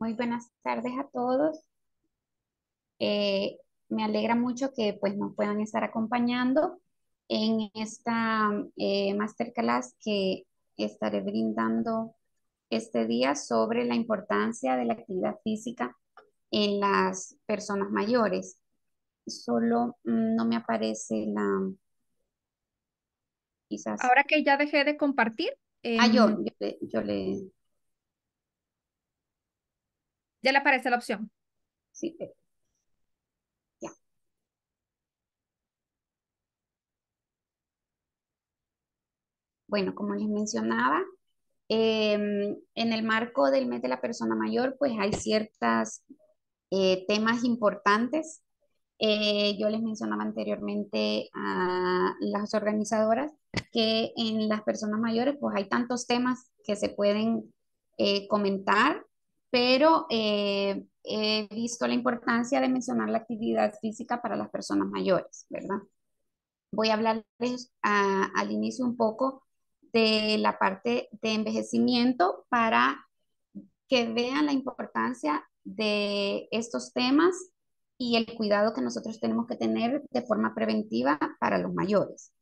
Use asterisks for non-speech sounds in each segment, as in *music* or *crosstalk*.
Muy buenas tardes a todos. Eh, me alegra mucho que pues, nos puedan estar acompañando en esta eh, masterclass que estaré brindando este día sobre la importancia de la actividad física en las personas mayores. Solo mm, no me aparece la... Quizás... Ahora que ya dejé de compartir. Ah, yo, em, yo le... Ya le aparece la opción. Sí. Ya. Bueno, como les mencionaba, em, en el marco del mes de la persona mayor, pues hay ciertos eh, temas importantes. Eh, yo les mencionaba anteriormente a las organizadoras que en las personas mayores, pues hay tantos temas que se pueden eh, comentar pero eh, he visto la importancia de mencionar la actividad física para las personas mayores, ¿verdad? Voy a hablarles al inicio un poco de la parte de envejecimiento para que vean la importancia de estos temas y el cuidado que nosotros tenemos que tener de forma preventiva para los mayores.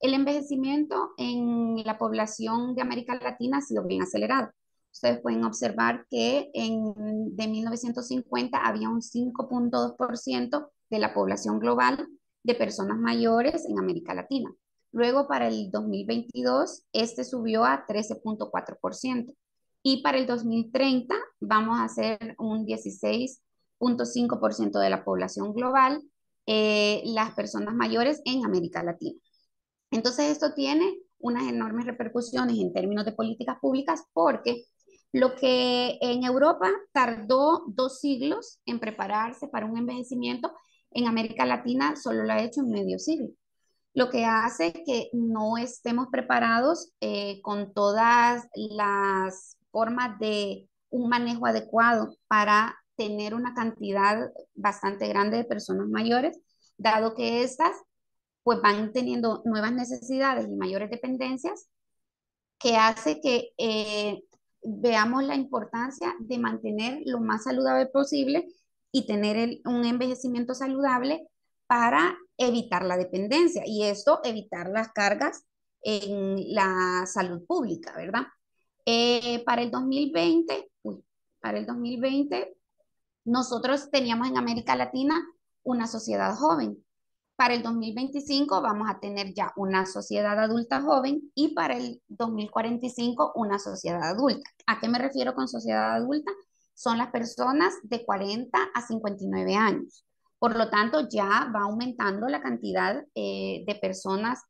El envejecimiento en la población de América Latina ha sido bien acelerado ustedes pueden observar que en, de 1950 había un 5.2% de la población global de personas mayores en América Latina. Luego para el 2022 este subió a 13.4% y para el 2030 vamos a hacer un 16.5% de la población global eh, las personas mayores en América Latina. Entonces esto tiene unas enormes repercusiones en términos de políticas públicas porque lo que en Europa tardó dos siglos en prepararse para un envejecimiento, en América Latina solo lo ha hecho en medio siglo. Lo que hace que no estemos preparados eh, con todas las formas de un manejo adecuado para tener una cantidad bastante grande de personas mayores, dado que estas pues van teniendo nuevas necesidades y mayores dependencias, que hace que eh, veamos la importancia de mantener lo más saludable posible y tener un envejecimiento saludable para evitar la dependencia y esto evitar las cargas en la salud pública, ¿verdad? Eh, para el 2020, para el 2020, nosotros teníamos en América Latina una sociedad joven para el 2025 vamos a tener ya una sociedad adulta joven y para el 2045 una sociedad adulta. ¿A qué me refiero con sociedad adulta? Son las personas de 40 a 59 años. Por lo tanto, ya va aumentando la cantidad eh, de personas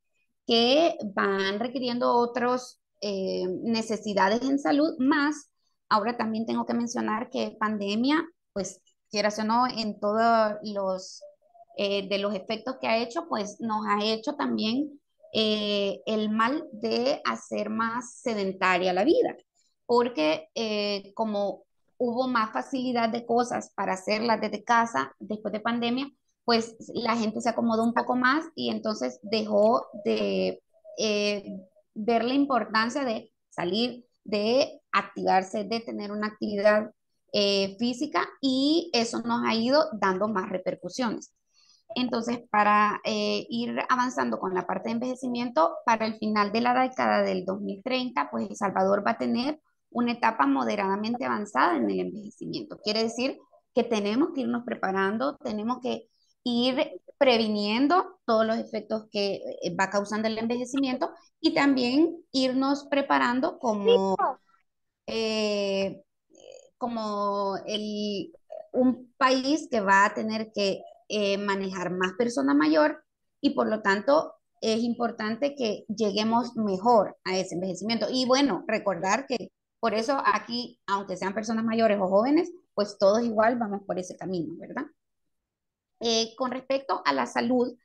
que van requiriendo otras eh, necesidades en salud, más ahora también tengo que mencionar que pandemia, pues quieras o en todos los eh, de los efectos que ha hecho, pues nos ha hecho también eh, el mal de hacer más sedentaria la vida, porque eh, como hubo más facilidad de cosas para hacerlas desde casa después de pandemia, pues la gente se acomodó un poco más y entonces dejó de ver la importancia de salir, de activarse, de tener una actividad física y eso nos ha ido dando más repercusiones. Entonces, para eh, ir avanzando con la parte de envejecimiento, para el final de la década del 2030, pues El Salvador va a tener una etapa moderadamente avanzada en el envejecimiento. Quiere decir que tenemos que irnos preparando, tenemos que ir previniendo todos los efectos que eh, va causando el envejecimiento y también irnos preparando como, eh, como un país que va a tener que eh, manejar más persona mayor y por lo tanto es importante que lleguemos mejor a ese envejecimiento. Y bueno, recordar que por eso aquí, aunque sean personas mayores o jóvenes, pues todos igual vamos por ese camino, ¿verdad? Eh, con respecto a la salud,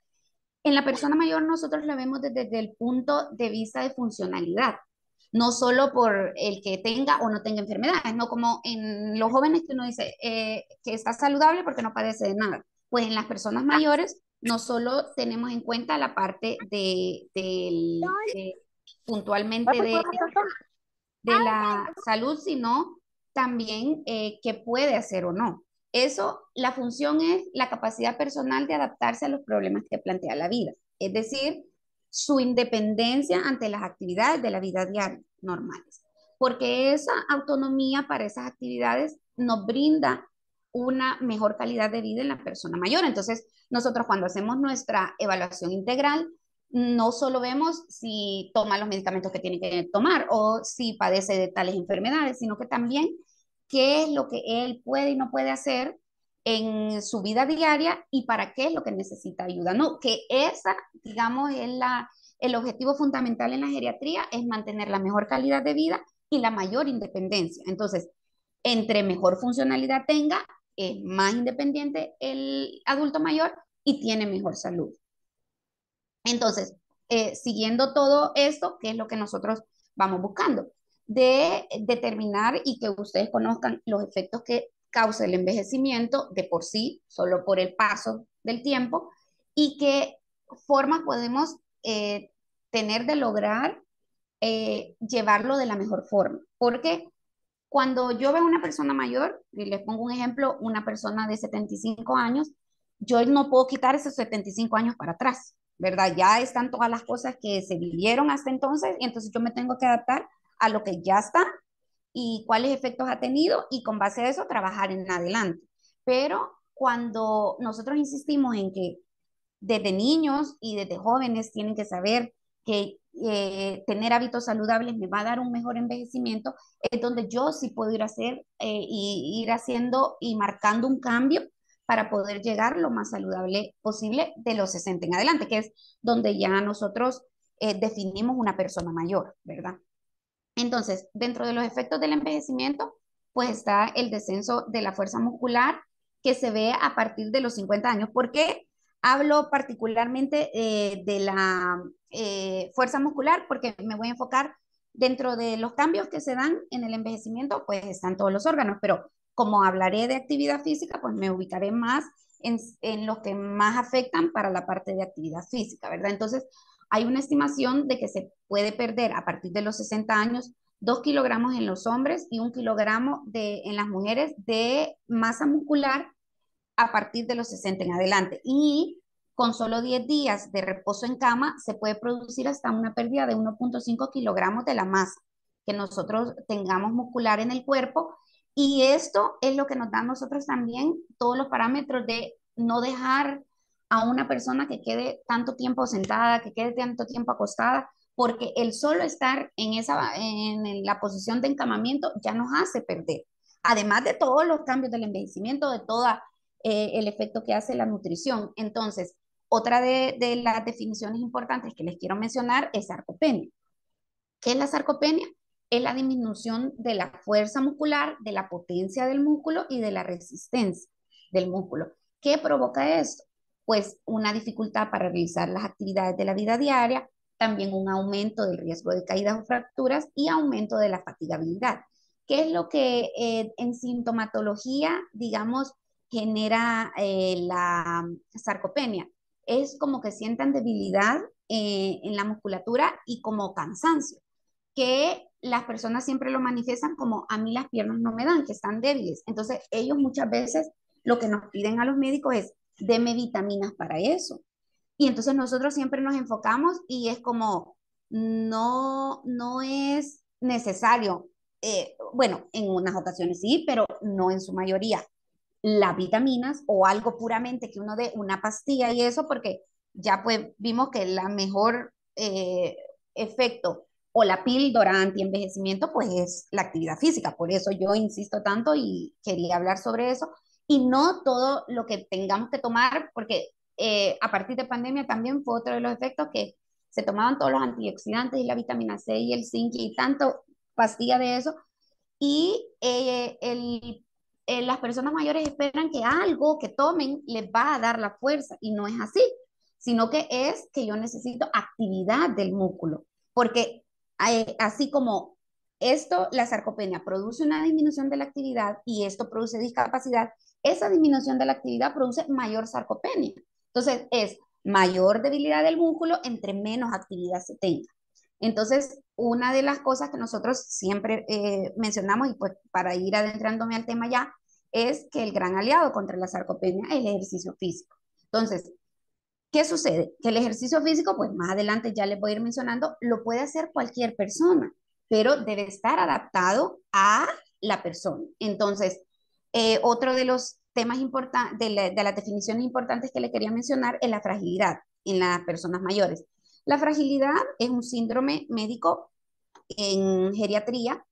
en la persona mayor nosotros la vemos desde, el punto de vista de funcionalidad, no solo por el que tenga o no tenga enfermedades, no como en los jóvenes que uno dice eh, que está saludable porque no padece de nada pues en las personas mayores no solo tenemos en cuenta la parte de, eh, puntualmente de, de, la salud, sino también eh, qué puede hacer o no. Eso, la función es la capacidad personal de adaptarse a los problemas que plantea la vida, es decir, su independencia ante las actividades de la vida diaria normales, porque esa autonomía para esas actividades nos brinda una mejor calidad de vida en la persona mayor. Entonces, nosotros cuando hacemos nuestra evaluación integral, no solo vemos si toma los medicamentos que tiene que tomar o si padece de tales enfermedades, sino que también qué es lo que él puede y no puede hacer en su vida diaria y para qué es lo que necesita ayuda. No, que esa, digamos, es la, el objetivo fundamental en la geriatría, es mantener la mejor calidad de vida y la mayor independencia. Entonces, entre mejor funcionalidad tenga, es más independiente el adulto mayor y tiene mejor salud. Entonces, eh, siguiendo todo esto, ¿qué es lo que nosotros vamos buscando? De determinar y que ustedes conozcan los efectos que causa el envejecimiento de por sí, solo por el paso del tiempo, y qué formas podemos eh, tener de lograr eh, llevarlo de la mejor forma. Porque cuando yo veo a una persona mayor, y les pongo un ejemplo, una persona de 75 años, yo no puedo quitar esos 75 años para atrás, ¿verdad? Ya están todas las cosas que se vivieron hasta entonces y entonces yo me tengo que adaptar a lo que ya está y cuáles efectos ha tenido y con base a eso trabajar en adelante. Pero cuando nosotros insistimos en que desde niños y desde jóvenes tienen que saber que eh, tener hábitos saludables me va a dar un mejor envejecimiento, es donde yo sí puedo ir hacer eh, y ir haciendo y marcando un cambio para poder llegar lo más saludable posible de los 60 en adelante, que es donde ya nosotros eh, definimos una persona mayor, ¿verdad? Entonces, dentro de los efectos del envejecimiento, pues está el descenso de la fuerza muscular que se ve a partir de los 50 años. ¿Por qué hablo particularmente de la eh, fuerza muscular, porque me voy a enfocar dentro de los cambios que se dan en el envejecimiento, pues están todos los órganos, pero como hablaré de actividad física, pues me ubicaré más en, en los que más afectan para la parte de actividad física, ¿verdad? Entonces, hay una estimación de que se puede perder a partir de los 60 años dos kilogramos en los hombres y un kilogramo de, en las mujeres de masa muscular a partir de los 60 en adelante. Y con solo 10 días de reposo en cama se puede producir hasta una pérdida de 1.5 kilogramos de la masa que nosotros tengamos muscular en el cuerpo. Y esto es lo que nos da nosotros también todos los parámetros de no dejar a una persona que quede tanto tiempo sentada, que quede tanto tiempo acostada, porque el solo estar en, esa, en la posición de encamamiento ya nos hace perder. Además de todos los cambios del envejecimiento, de todo eh, el efecto que hace la nutrición. Entonces, otra de, las definiciones importantes que les quiero mencionar es sarcopenia. ¿Qué es la sarcopenia? Es la disminución de la fuerza muscular, de la potencia del músculo y de la resistencia del músculo. ¿Qué provoca esto? Pues una dificultad para realizar las actividades de la vida diaria, también un aumento del riesgo de caídas o fracturas y aumento de la fatigabilidad. ¿Qué es lo que eh, en sintomatología, digamos, genera eh, la mm, sarcopenia? es como que sientan debilidad eh, en la musculatura y como cansancio, que las personas siempre lo manifiestan como a mí las piernas no me dan, que están débiles. Entonces ellos muchas veces lo que nos piden a los médicos es, deme vitaminas para eso. Y entonces nosotros siempre nos enfocamos y es como, no, no es necesario. Eh, bueno, en unas ocasiones sí, pero no en su mayoría las vitaminas o algo puramente que uno dé una pastilla y eso, porque ya pues vimos que la mejor eh, efecto o la píldora anti-envejecimiento pues es la actividad física. Por eso yo insisto tanto y quería hablar sobre eso. Y no todo lo que tengamos que tomar, porque eh, a partir de pandemia también fue otro de los efectos que se tomaban todos los antioxidantes y la vitamina C y el zinc y tanto pastilla de eso. Y eh, el eh, las personas mayores esperan que algo que tomen les va a dar la fuerza y no es así, sino que es que yo necesito actividad del músculo, porque eh, así como esto, la sarcopenia produce una disminución de la actividad y esto produce discapacidad, esa disminución de la actividad produce mayor sarcopenia. Entonces es mayor debilidad del músculo entre menos actividad se tenga. Entonces, una de las cosas que nosotros siempre eh, mencionamos, y pues para ir adentrándome al tema ya, es que el gran aliado contra la sarcopenia es el ejercicio físico. Entonces, ¿qué sucede? Que el ejercicio físico, pues más adelante ya les voy a ir mencionando, lo puede hacer cualquier persona, pero debe estar adaptado a la persona. Entonces, eh, otro de los temas importantes, de, de las definiciones importantes que le quería mencionar es la fragilidad en las personas mayores. La fragilidad es un síndrome médico en geriatría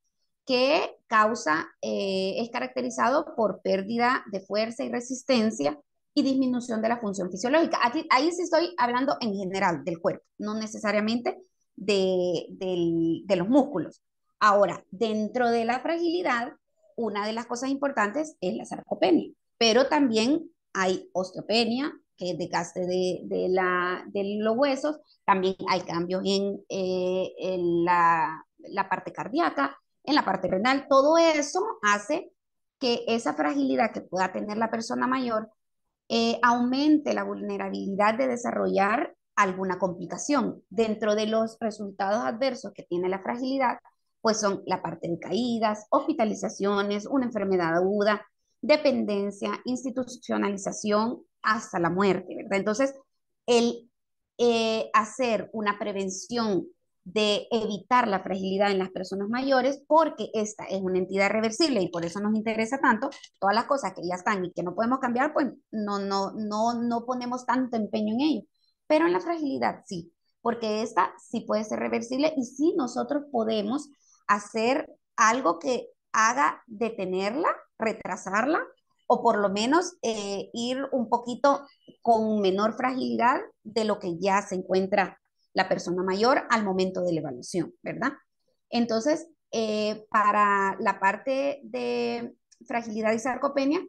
que causa, eh, es caracterizado por pérdida de fuerza y resistencia y disminución de la función fisiológica. Aquí, ahí sí estoy hablando en general del cuerpo, no necesariamente de, de los músculos. Ahora, dentro de la fragilidad, una de las cosas importantes es la sarcopenia, pero también hay osteopenia, que es desgaste de, de, la, de los huesos, también hay cambios en, eh, la, la parte cardíaca, en la parte renal. Todo eso hace que esa fragilidad que pueda tener la persona mayor eh, aumente la vulnerabilidad de desarrollar alguna complicación. Dentro de los resultados adversos que tiene la fragilidad, pues son la parte de caídas, hospitalizaciones, una enfermedad aguda, dependencia, institucionalización, hasta la muerte, ¿verdad? Entonces, el eh, hacer una prevención de evitar la fragilidad en las personas mayores porque esta es una entidad reversible y por eso nos interesa tanto todas las cosas que ya están y que no podemos cambiar, pues no, no, no, no ponemos tanto empeño en ello. Pero en la fragilidad sí, porque esta sí puede ser reversible y sí nosotros podemos hacer algo que haga detenerla, retrasarla o por lo menos eh, ir un poquito con menor fragilidad de lo que ya se encuentra la persona mayor al momento de la evaluación, ¿verdad? Entonces, eh, para la parte de fragilidad y sarcopenia,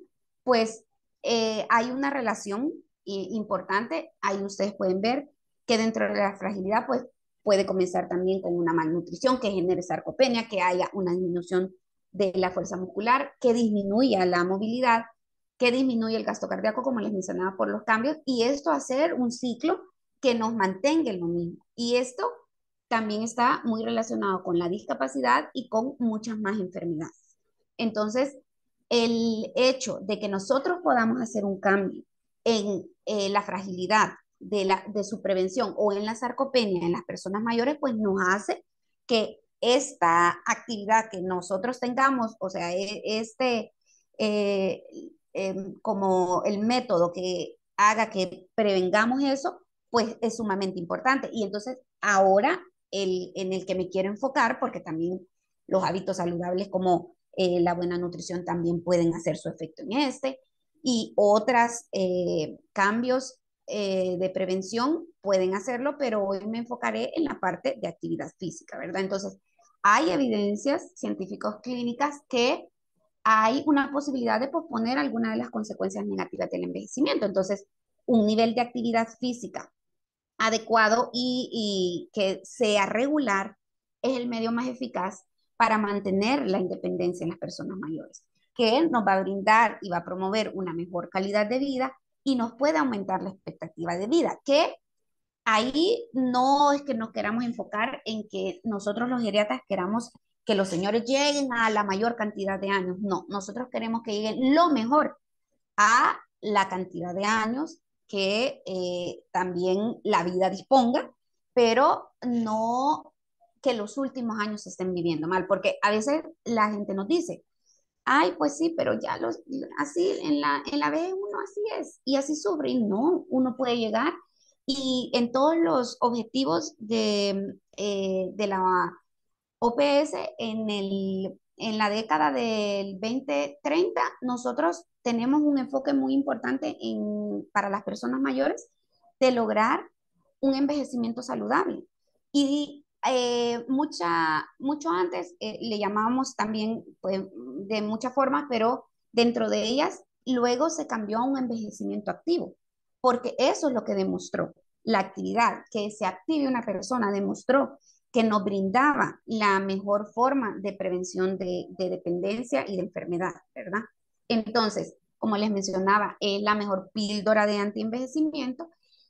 pues eh, hay una relación eh, importante. Ahí ustedes pueden ver que dentro de la fragilidad, pues puede comenzar también con una malnutrición que genere sarcopenia, que haya una disminución de la fuerza muscular, que disminuya la movilidad, que disminuya el gasto cardíaco, como les mencionaba, por los cambios, y esto hacer un ciclo que nos mantenga lo mismo. Y esto también está muy relacionado con la discapacidad y con muchas más enfermedades. Entonces, el hecho de que nosotros podamos hacer un cambio en eh, la fragilidad de, la, de su prevención o en la sarcopenia en las personas mayores, pues nos hace que esta actividad que nosotros tengamos, o sea, e, este, eh, em, como el método que haga que prevengamos eso, pues es sumamente importante. Y entonces ahora el, en el que me quiero enfocar, porque también los hábitos saludables como eh, la buena nutrición también pueden hacer su efecto en este, y otros eh, cambios eh, de prevención pueden hacerlo, pero hoy me enfocaré en la parte de actividad física, ¿verdad? Entonces, hay evidencias científicas clínicas que hay una posibilidad de posponer alguna de las consecuencias negativas del envejecimiento. Entonces, un nivel de actividad física adecuado y, que sea regular es el medio más eficaz para mantener la independencia en las personas mayores, que nos va a brindar y va a promover una mejor calidad de vida y nos puede aumentar la expectativa de vida, que ahí no es que nos queramos enfocar en que nosotros los geriatras queramos que los señores lleguen a la mayor cantidad de años, no, nosotros queremos que lleguen lo mejor a la cantidad de años que eh, también la vida disponga, pero no que los últimos años estén viviendo mal, porque a veces la gente nos dice, ay, pues sí, pero ya los, así en la, en la uno así es y así sufre, y no, uno puede llegar y en todos los objetivos de, eh, la OPS en, en la década del 2030, nosotros tenemos un enfoque muy importante para las personas mayores de lograr un envejecimiento saludable. Y eh, mucha, mucho antes eh, le llamábamos también pues, de muchas formas, pero dentro de ellas luego se cambió a un envejecimiento activo, porque eso es lo que demostró la actividad, que se active una persona, demostró que nos brindaba la mejor forma de prevención de, de dependencia y de enfermedad, ¿verdad? Entonces, como les mencionaba, es la mejor píldora de antienvejecimiento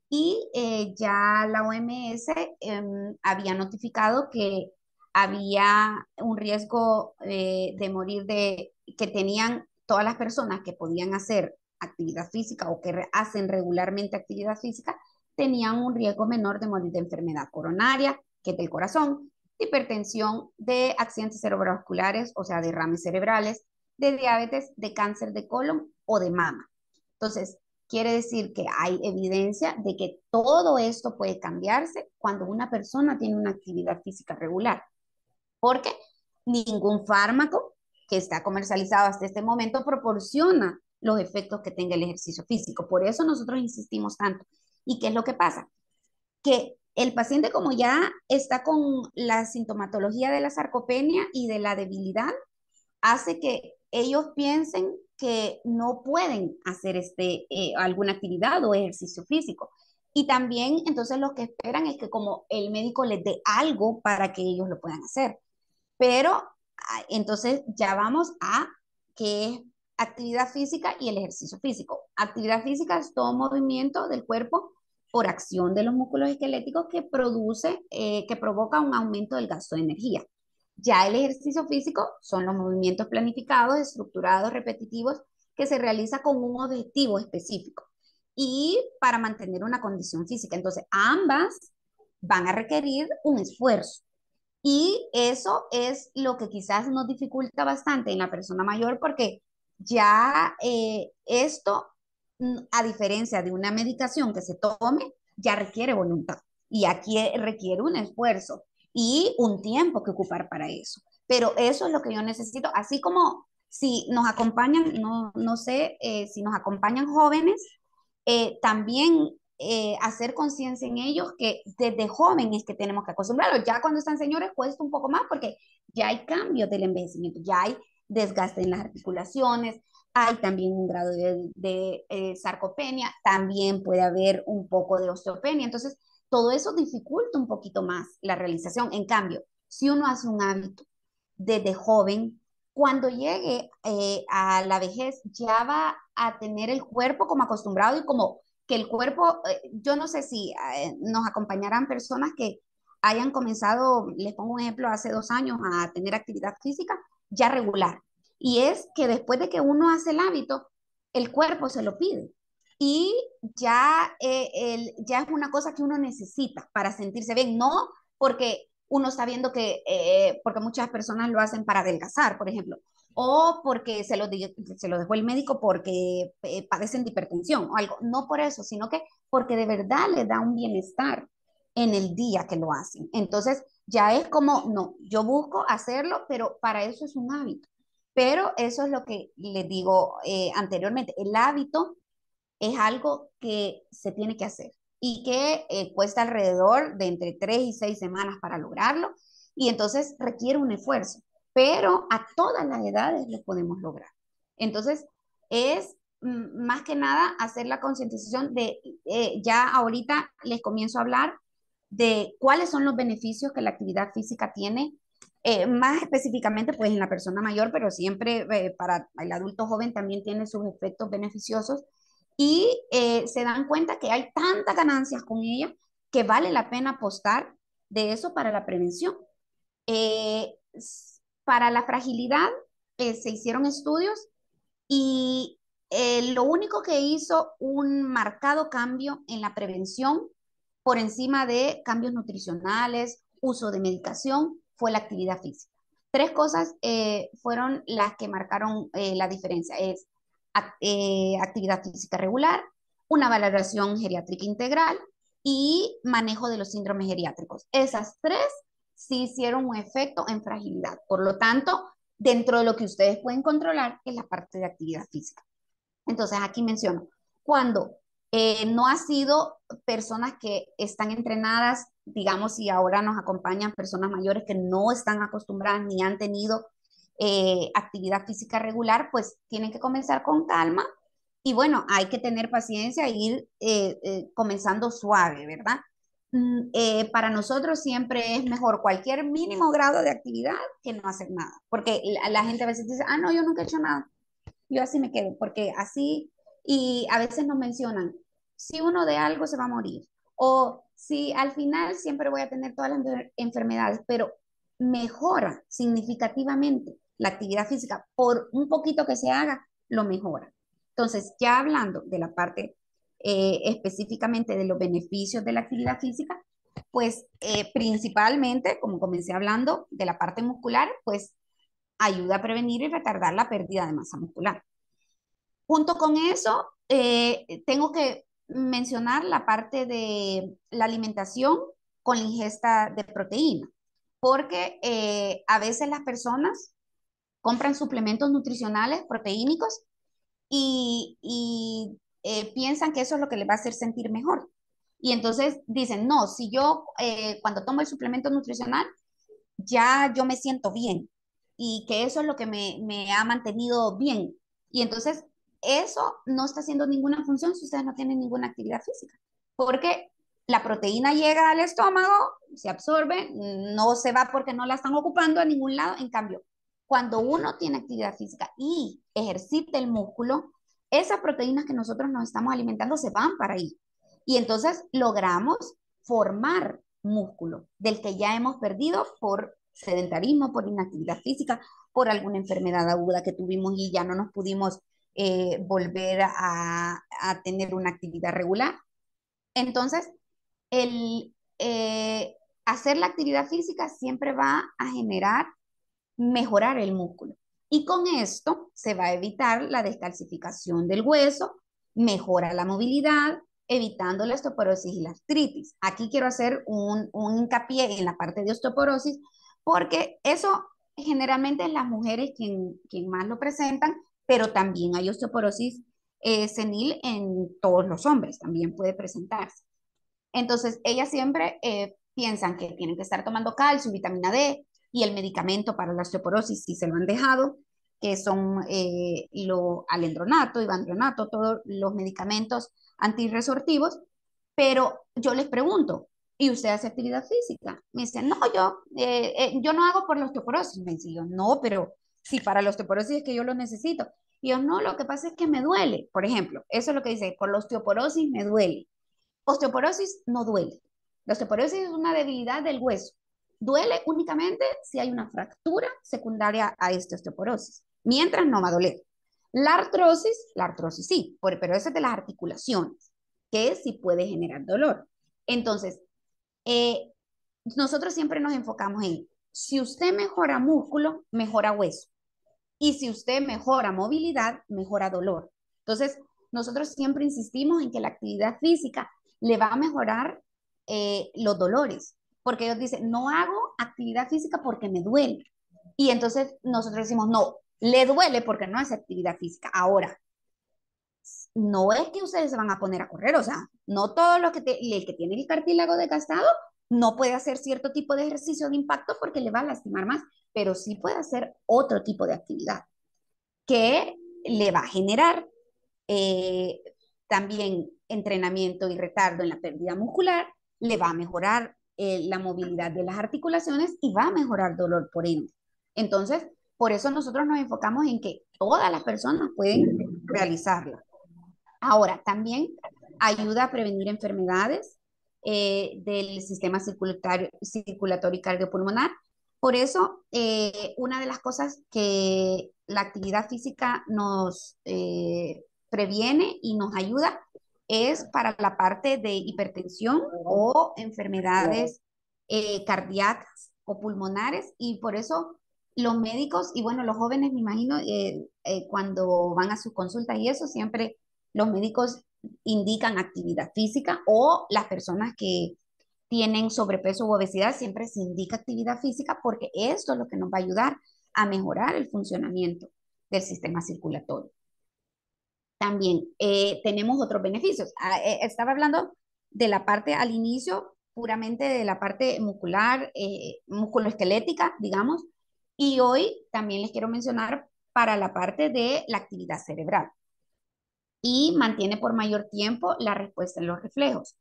y eh, ya la OMS em, había notificado que había un riesgo eh, de morir de que tenían todas las personas que podían hacer actividad física o que hacen regularmente actividad física tenían un riesgo menor de morir de enfermedad coronaria, que del corazón, hipertensión, de accidentes cerebrovasculares, o sea, derrames cerebrales, de diabetes, de cáncer de colon o de mama. Entonces, quiere decir que hay evidencia de que todo esto puede cambiarse cuando una persona tiene una actividad física regular, porque ningún fármaco que está comercializado hasta este momento proporciona los efectos que tenga el ejercicio físico. Por eso nosotros insistimos tanto. ¿Y qué es lo que pasa? Que el paciente como ya está con la sintomatología de la sarcopenia y de la debilidad, hace que ellos piensen que no pueden hacer este, eh, alguna actividad o ejercicio físico. Y también entonces lo que esperan es que como el médico les dé algo para que ellos lo puedan hacer. Pero ah, entonces ya vamos a qué es actividad física y el ejercicio físico. Actividad física es todo movimiento del cuerpo por acción de los músculos esqueléticos que produce, eh, que provoca un aumento del gasto de energía. Ya el ejercicio físico son los movimientos planificados, estructurados, repetitivos, que se realiza con un objetivo específico y para mantener una condición física. Entonces, ambas van a requerir un esfuerzo. Y eso es lo que quizás nos dificulta bastante en la persona mayor porque ya eh, esto, mm, a diferencia de una medicación que se tome, ya requiere voluntad y aquí requiere un esfuerzo y un tiempo que ocupar para eso. Pero eso es lo que yo necesito, así como si nos acompañan, no, no sé, eh, si nos acompañan jóvenes, eh, también eh, hacer conciencia en ellos que desde jóvenes que tenemos que acostumbrarlos. Ya cuando están señores cuesta un poco más porque ya hay cambios del envejecimiento, ya hay desgaste en las articulaciones, hay también un grado de, sarcopenia, también puede haber un poco de osteopenia. Entonces, todo eso dificulta un poquito más la realización. En cambio, si uno hace un hábito desde joven, cuando llegue eh, a la vejez ya va a tener el cuerpo como acostumbrado y como que el cuerpo, eh, yo no sé si eh, nos acompañarán personas que hayan comenzado, les pongo un ejemplo, hace dos años a tener actividad física ya regular. Y es que después de que uno hace el hábito, el cuerpo se lo pide y ya, eh, ya es una cosa que uno necesita para sentirse bien, no porque uno está viendo que, eh, porque muchas personas lo hacen para adelgazar, por ejemplo, o porque se lo, se lo dejó el médico porque eh, padecen de hipertensión o algo, no por eso, sino que porque de verdad le da un bienestar en el día que lo hacen. Entonces, ya es como, no, yo busco hacerlo, pero para eso es un hábito. Pero eso es lo que les digo anteriormente, el hábito es algo que se tiene que hacer y que eh, cuesta alrededor de entre tres y seis semanas para lograrlo y entonces requiere un esfuerzo, pero a todas las edades lo podemos lograr. Entonces es mm, más que nada hacer la concientización de, eh, ya ahorita les comienzo a hablar de cuáles son los beneficios que la actividad física tiene, eh, más específicamente pues en la persona mayor, pero siempre para el adulto joven también tiene sus efectos beneficiosos, y eh, se dan cuenta que hay tantas ganancias con ella que vale la pena apostar de eso para la prevención. Eh, para la fragilidad eh, se hicieron estudios y lo único que hizo un marcado cambio en la prevención por encima de cambios nutricionales, uso de medicación, fue la actividad física. Tres cosas fueron las que marcaron la diferencia. Es eh, actividad física regular, una valoración geriátrica integral y manejo de los síndromes geriátricos. Esas tres sí hicieron un efecto en fragilidad. Por lo tanto, dentro de lo que ustedes pueden controlar es la parte de actividad física. Entonces, aquí menciono, cuando eh, no ha sido personas que están entrenadas, digamos, y ahora nos acompañan personas mayores que no están acostumbradas ni han tenido eh, actividad física regular, pues tienen que comenzar con calma y bueno, hay que tener paciencia e ir eh, eh, comenzando suave, ¿verdad? Mm, para nosotros siempre es mejor cualquier mínimo grado de actividad que no hacer nada, porque la gente a veces dice, ah, no, yo nunca he hecho nada, yo así me quedo, porque así, y a veces nos mencionan, si uno de algo se va a morir, o si al final siempre voy a tener todas las enfermedades, pero mejora significativamente la actividad física, por un poquito que se haga, lo mejora. Entonces, ya hablando de la parte eh, específicamente de los beneficios de la actividad física, pues eh, principalmente, como comencé hablando, de la parte muscular, pues ayuda a prevenir y retardar la pérdida de masa muscular. Junto con eso, eh, tengo que mencionar la parte de la alimentación con la ingesta de proteína, porque a veces las personas compran suplementos nutricionales, proteínicos, y, eh, piensan que eso es lo que les va a hacer sentir mejor. Y entonces dicen, no, si yo eh, cuando tomo el suplemento nutricional, ya yo me siento bien y que eso es lo que me ha mantenido bien. Y entonces eso no está haciendo ninguna función si ustedes no tienen ninguna actividad física, porque la proteína llega al estómago, se absorbe, no se va porque no la están ocupando a ningún lado, en cambio, cuando uno tiene actividad física y ejercita el músculo, esas proteínas que nosotros nos estamos alimentando se van para ahí. Y entonces logramos formar músculo del que ya hemos perdido por sedentarismo, por inactividad física, por alguna enfermedad aguda que tuvimos y ya no nos pudimos eh, volver a, tener una actividad regular. Entonces, el eh, hacer la actividad física siempre va a generar mejorar el músculo. Y con esto se va a evitar la descalcificación del hueso, mejora la movilidad, evitando la osteoporosis y la artritis. Aquí quiero hacer un, hincapié en la parte de osteoporosis, porque eso generalmente es las mujeres quien, quien más lo presentan, pero también hay osteoporosis eh, senil en todos los hombres, también puede presentarse. Entonces, ellas siempre eh, piensan que tienen que estar tomando calcio, vitamina D, y el medicamento para la osteoporosis si se lo han dejado, que son eh, lo alendronato, ibandronato, todos los medicamentos antirresortivos, pero yo les pregunto, ¿y usted hace actividad física? Me dicen, no, yo, eh, eh, yo no hago por la osteoporosis. Me dicen, no, pero si para la osteoporosis es que yo lo necesito. Y yo, no, lo que pasa es que me duele. Por ejemplo, eso es lo que dice, por la osteoporosis me duele. Osteoporosis no duele. La osteoporosis es una debilidad del hueso duele únicamente si hay una fractura secundaria a esta osteoporosis, mientras no va a doler. La artrosis, la artrosis sí, pero esa es de las articulaciones, que sí puede generar dolor. Entonces, eh, nosotros siempre nos enfocamos en, si usted mejora músculo, mejora hueso. Y si usted mejora movilidad, mejora dolor. Entonces, nosotros siempre insistimos en que la actividad física le va a mejorar eh, los dolores, porque ellos dicen, no hago actividad física porque me duele. Y entonces nosotros decimos, no, le duele porque no hace actividad física. Ahora, no es que ustedes se van a poner a correr, o sea, no todo lo que, tienen el que tiene el cartílago desgastado no puede hacer cierto tipo de ejercicio de impacto porque le va a lastimar más, pero sí puede hacer otro tipo de actividad que le va a generar eh, también entrenamiento y retardo en la pérdida muscular, le va a mejorar eh, la movilidad de las articulaciones y va a mejorar dolor por ende. Entonces, por eso nosotros nos enfocamos en que todas las personas pueden realizarlo. Ahora, también ayuda a prevenir enfermedades eh, del sistema circulatorio, circulatorio y cardiopulmonar. Por eso, eh, una de las cosas que la actividad física nos previene y nos ayuda es para la parte de hipertensión o enfermedades eh, cardíacas o pulmonares y por eso los médicos y bueno, los jóvenes me imagino eh, eh, cuando van a su consulta y eso siempre los médicos indican actividad física o las personas que tienen sobrepeso u obesidad siempre se indica actividad física porque esto es lo que nos va a ayudar a mejorar el funcionamiento del sistema circulatorio también eh, tenemos otros beneficios. Ah, eh, estaba hablando de la parte al inicio, puramente de la parte muscular, eh, musculoesquelética, digamos, y hoy también les quiero mencionar para la parte de la actividad cerebral. Y mantiene por mayor tiempo la respuesta en los reflejos.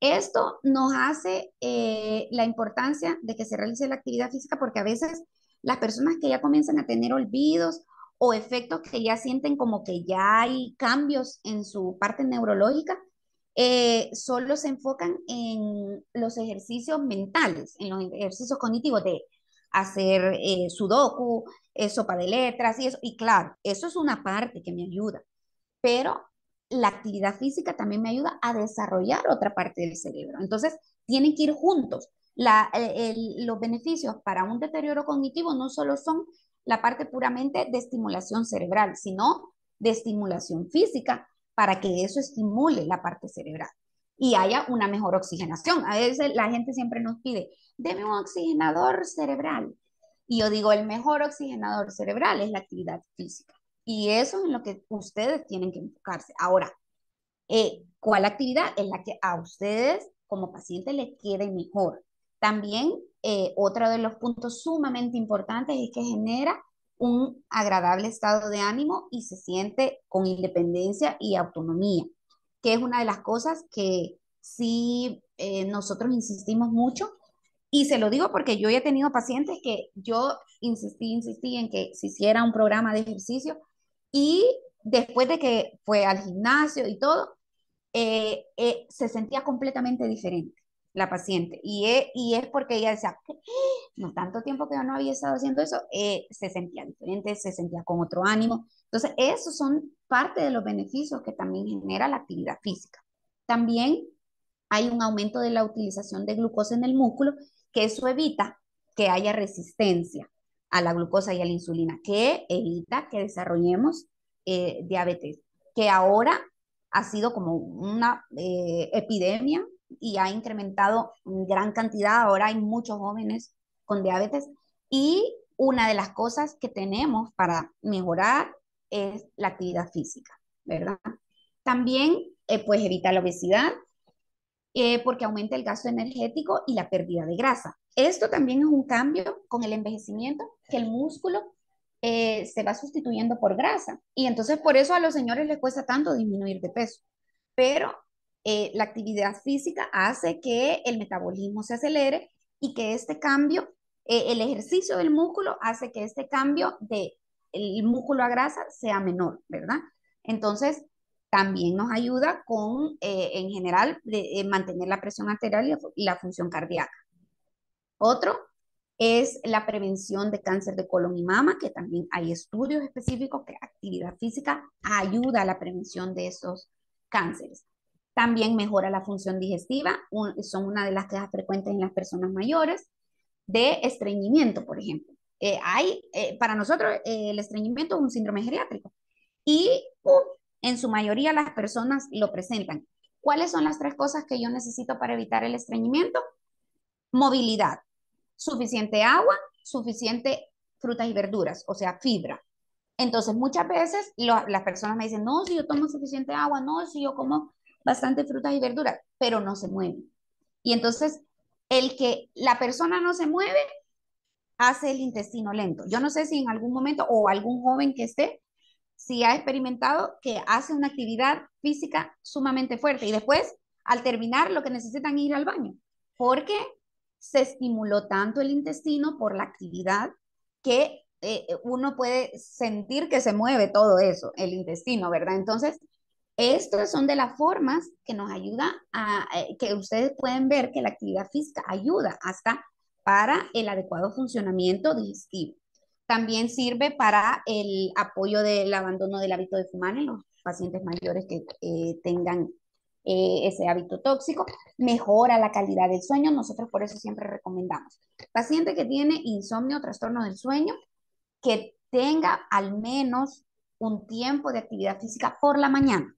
Esto nos hace eh, la importancia de que se realice la actividad física porque a veces las personas que ya comienzan a tener olvidos o efectos que ya sienten como que ya hay cambios en su parte neurológica, eh, solo se enfocan en los ejercicios mentales, en los ejercicios cognitivos de hacer eh, sudoku, eh, sopa de letras y eso. Y claro, eso es una parte que me ayuda, pero la actividad física también me ayuda a desarrollar otra parte del cerebro. Entonces, tienen que ir juntos. los beneficios para un deterioro cognitivo no solo son la parte puramente de estimulación cerebral, sino de estimulación física para que eso estimule la parte cerebral y haya una mejor oxigenación. A veces la gente siempre nos pide, deme un oxigenador cerebral. Y yo digo, el mejor oxigenador cerebral es la actividad física. Y eso es en lo que ustedes tienen que enfocarse. Ahora, eh, ¿cuál actividad es la que a ustedes como paciente le quede mejor? También eh, otro de los puntos sumamente importantes es que genera un agradable estado de ánimo y se siente con independencia y autonomía, que es una de las cosas que sí eh, nosotros insistimos mucho. Y se lo digo porque yo he tenido pacientes que yo insistí, insistí en que se hiciera un programa de ejercicio y después de que fue al gimnasio y todo, eh, se sentía completamente diferente la paciente. Y es, y es porque ella decía, no tanto tiempo que yo no había estado haciendo eso, eh, se sentía diferente, se sentía con otro ánimo. Entonces, esos son parte de los beneficios que también genera la actividad física. También hay un aumento de la utilización de glucosa en el músculo, que eso evita que haya resistencia a la glucosa y a la insulina, que evita que desarrollemos eh, diabetes, que ahora ha sido como una eh, epidemia y ha incrementado en gran cantidad. Ahora hay muchos jóvenes con diabetes y una de las cosas que tenemos para mejorar es la actividad física, ¿verdad? También, eh, pues, evita la obesidad eh, porque aumenta el gasto energético y la pérdida de grasa. Esto también es un cambio con el envejecimiento, que el músculo eh, se va sustituyendo por grasa. Y entonces por eso a los señores les cuesta tanto disminuir de peso. Pero eh, la actividad física hace que el metabolismo se acelere y que este cambio, eh, el ejercicio del músculo hace que este cambio de el músculo a grasa sea menor, ¿verdad? Entonces, también nos ayuda con, eh, en general, mantener la presión arterial y, y la función cardíaca. Otro es la prevención de cáncer de colon y mama, que también hay estudios específicos que actividad física ayuda a la prevención de esos cánceres. También mejora la función digestiva, son una de las quejas frecuentes en las personas mayores, de estreñimiento, por ejemplo. Eh, hay, eh, para nosotros, eh, el estreñimiento es un síndrome geriátrico y uh, en su mayoría las personas lo presentan. ¿Cuáles son las tres cosas que yo necesito para evitar el estreñimiento? Movilidad, suficiente agua, suficiente frutas y verduras, o sea, fibra. Entonces, muchas veces las personas me dicen, no, si yo tomo suficiente agua, no, si yo como bastante frutas y verduras, pero no se mueve. Y entonces, el que la persona no se mueve hace el intestino lento. Yo no sé si en algún momento o algún joven que esté, si ha experimentado que hace una actividad física sumamente fuerte y después, al terminar, lo que necesitan ir al baño, porque se estimuló tanto el intestino por la actividad que eh, uno puede sentir que se mueve todo eso, el intestino, ¿verdad? Entonces, estas son de las formas que nos ayuda a, eh, que ustedes pueden ver que la actividad física ayuda hasta para el adecuado funcionamiento digestivo. También sirve para el apoyo del abandono del hábito de fumar en los pacientes mayores que eh, tengan eh, ese hábito tóxico, mejora la calidad del sueño, nosotros por eso siempre recomendamos. Paciente que tiene insomnio, o trastorno del sueño, que tenga al menos un tiempo de actividad física por la mañana.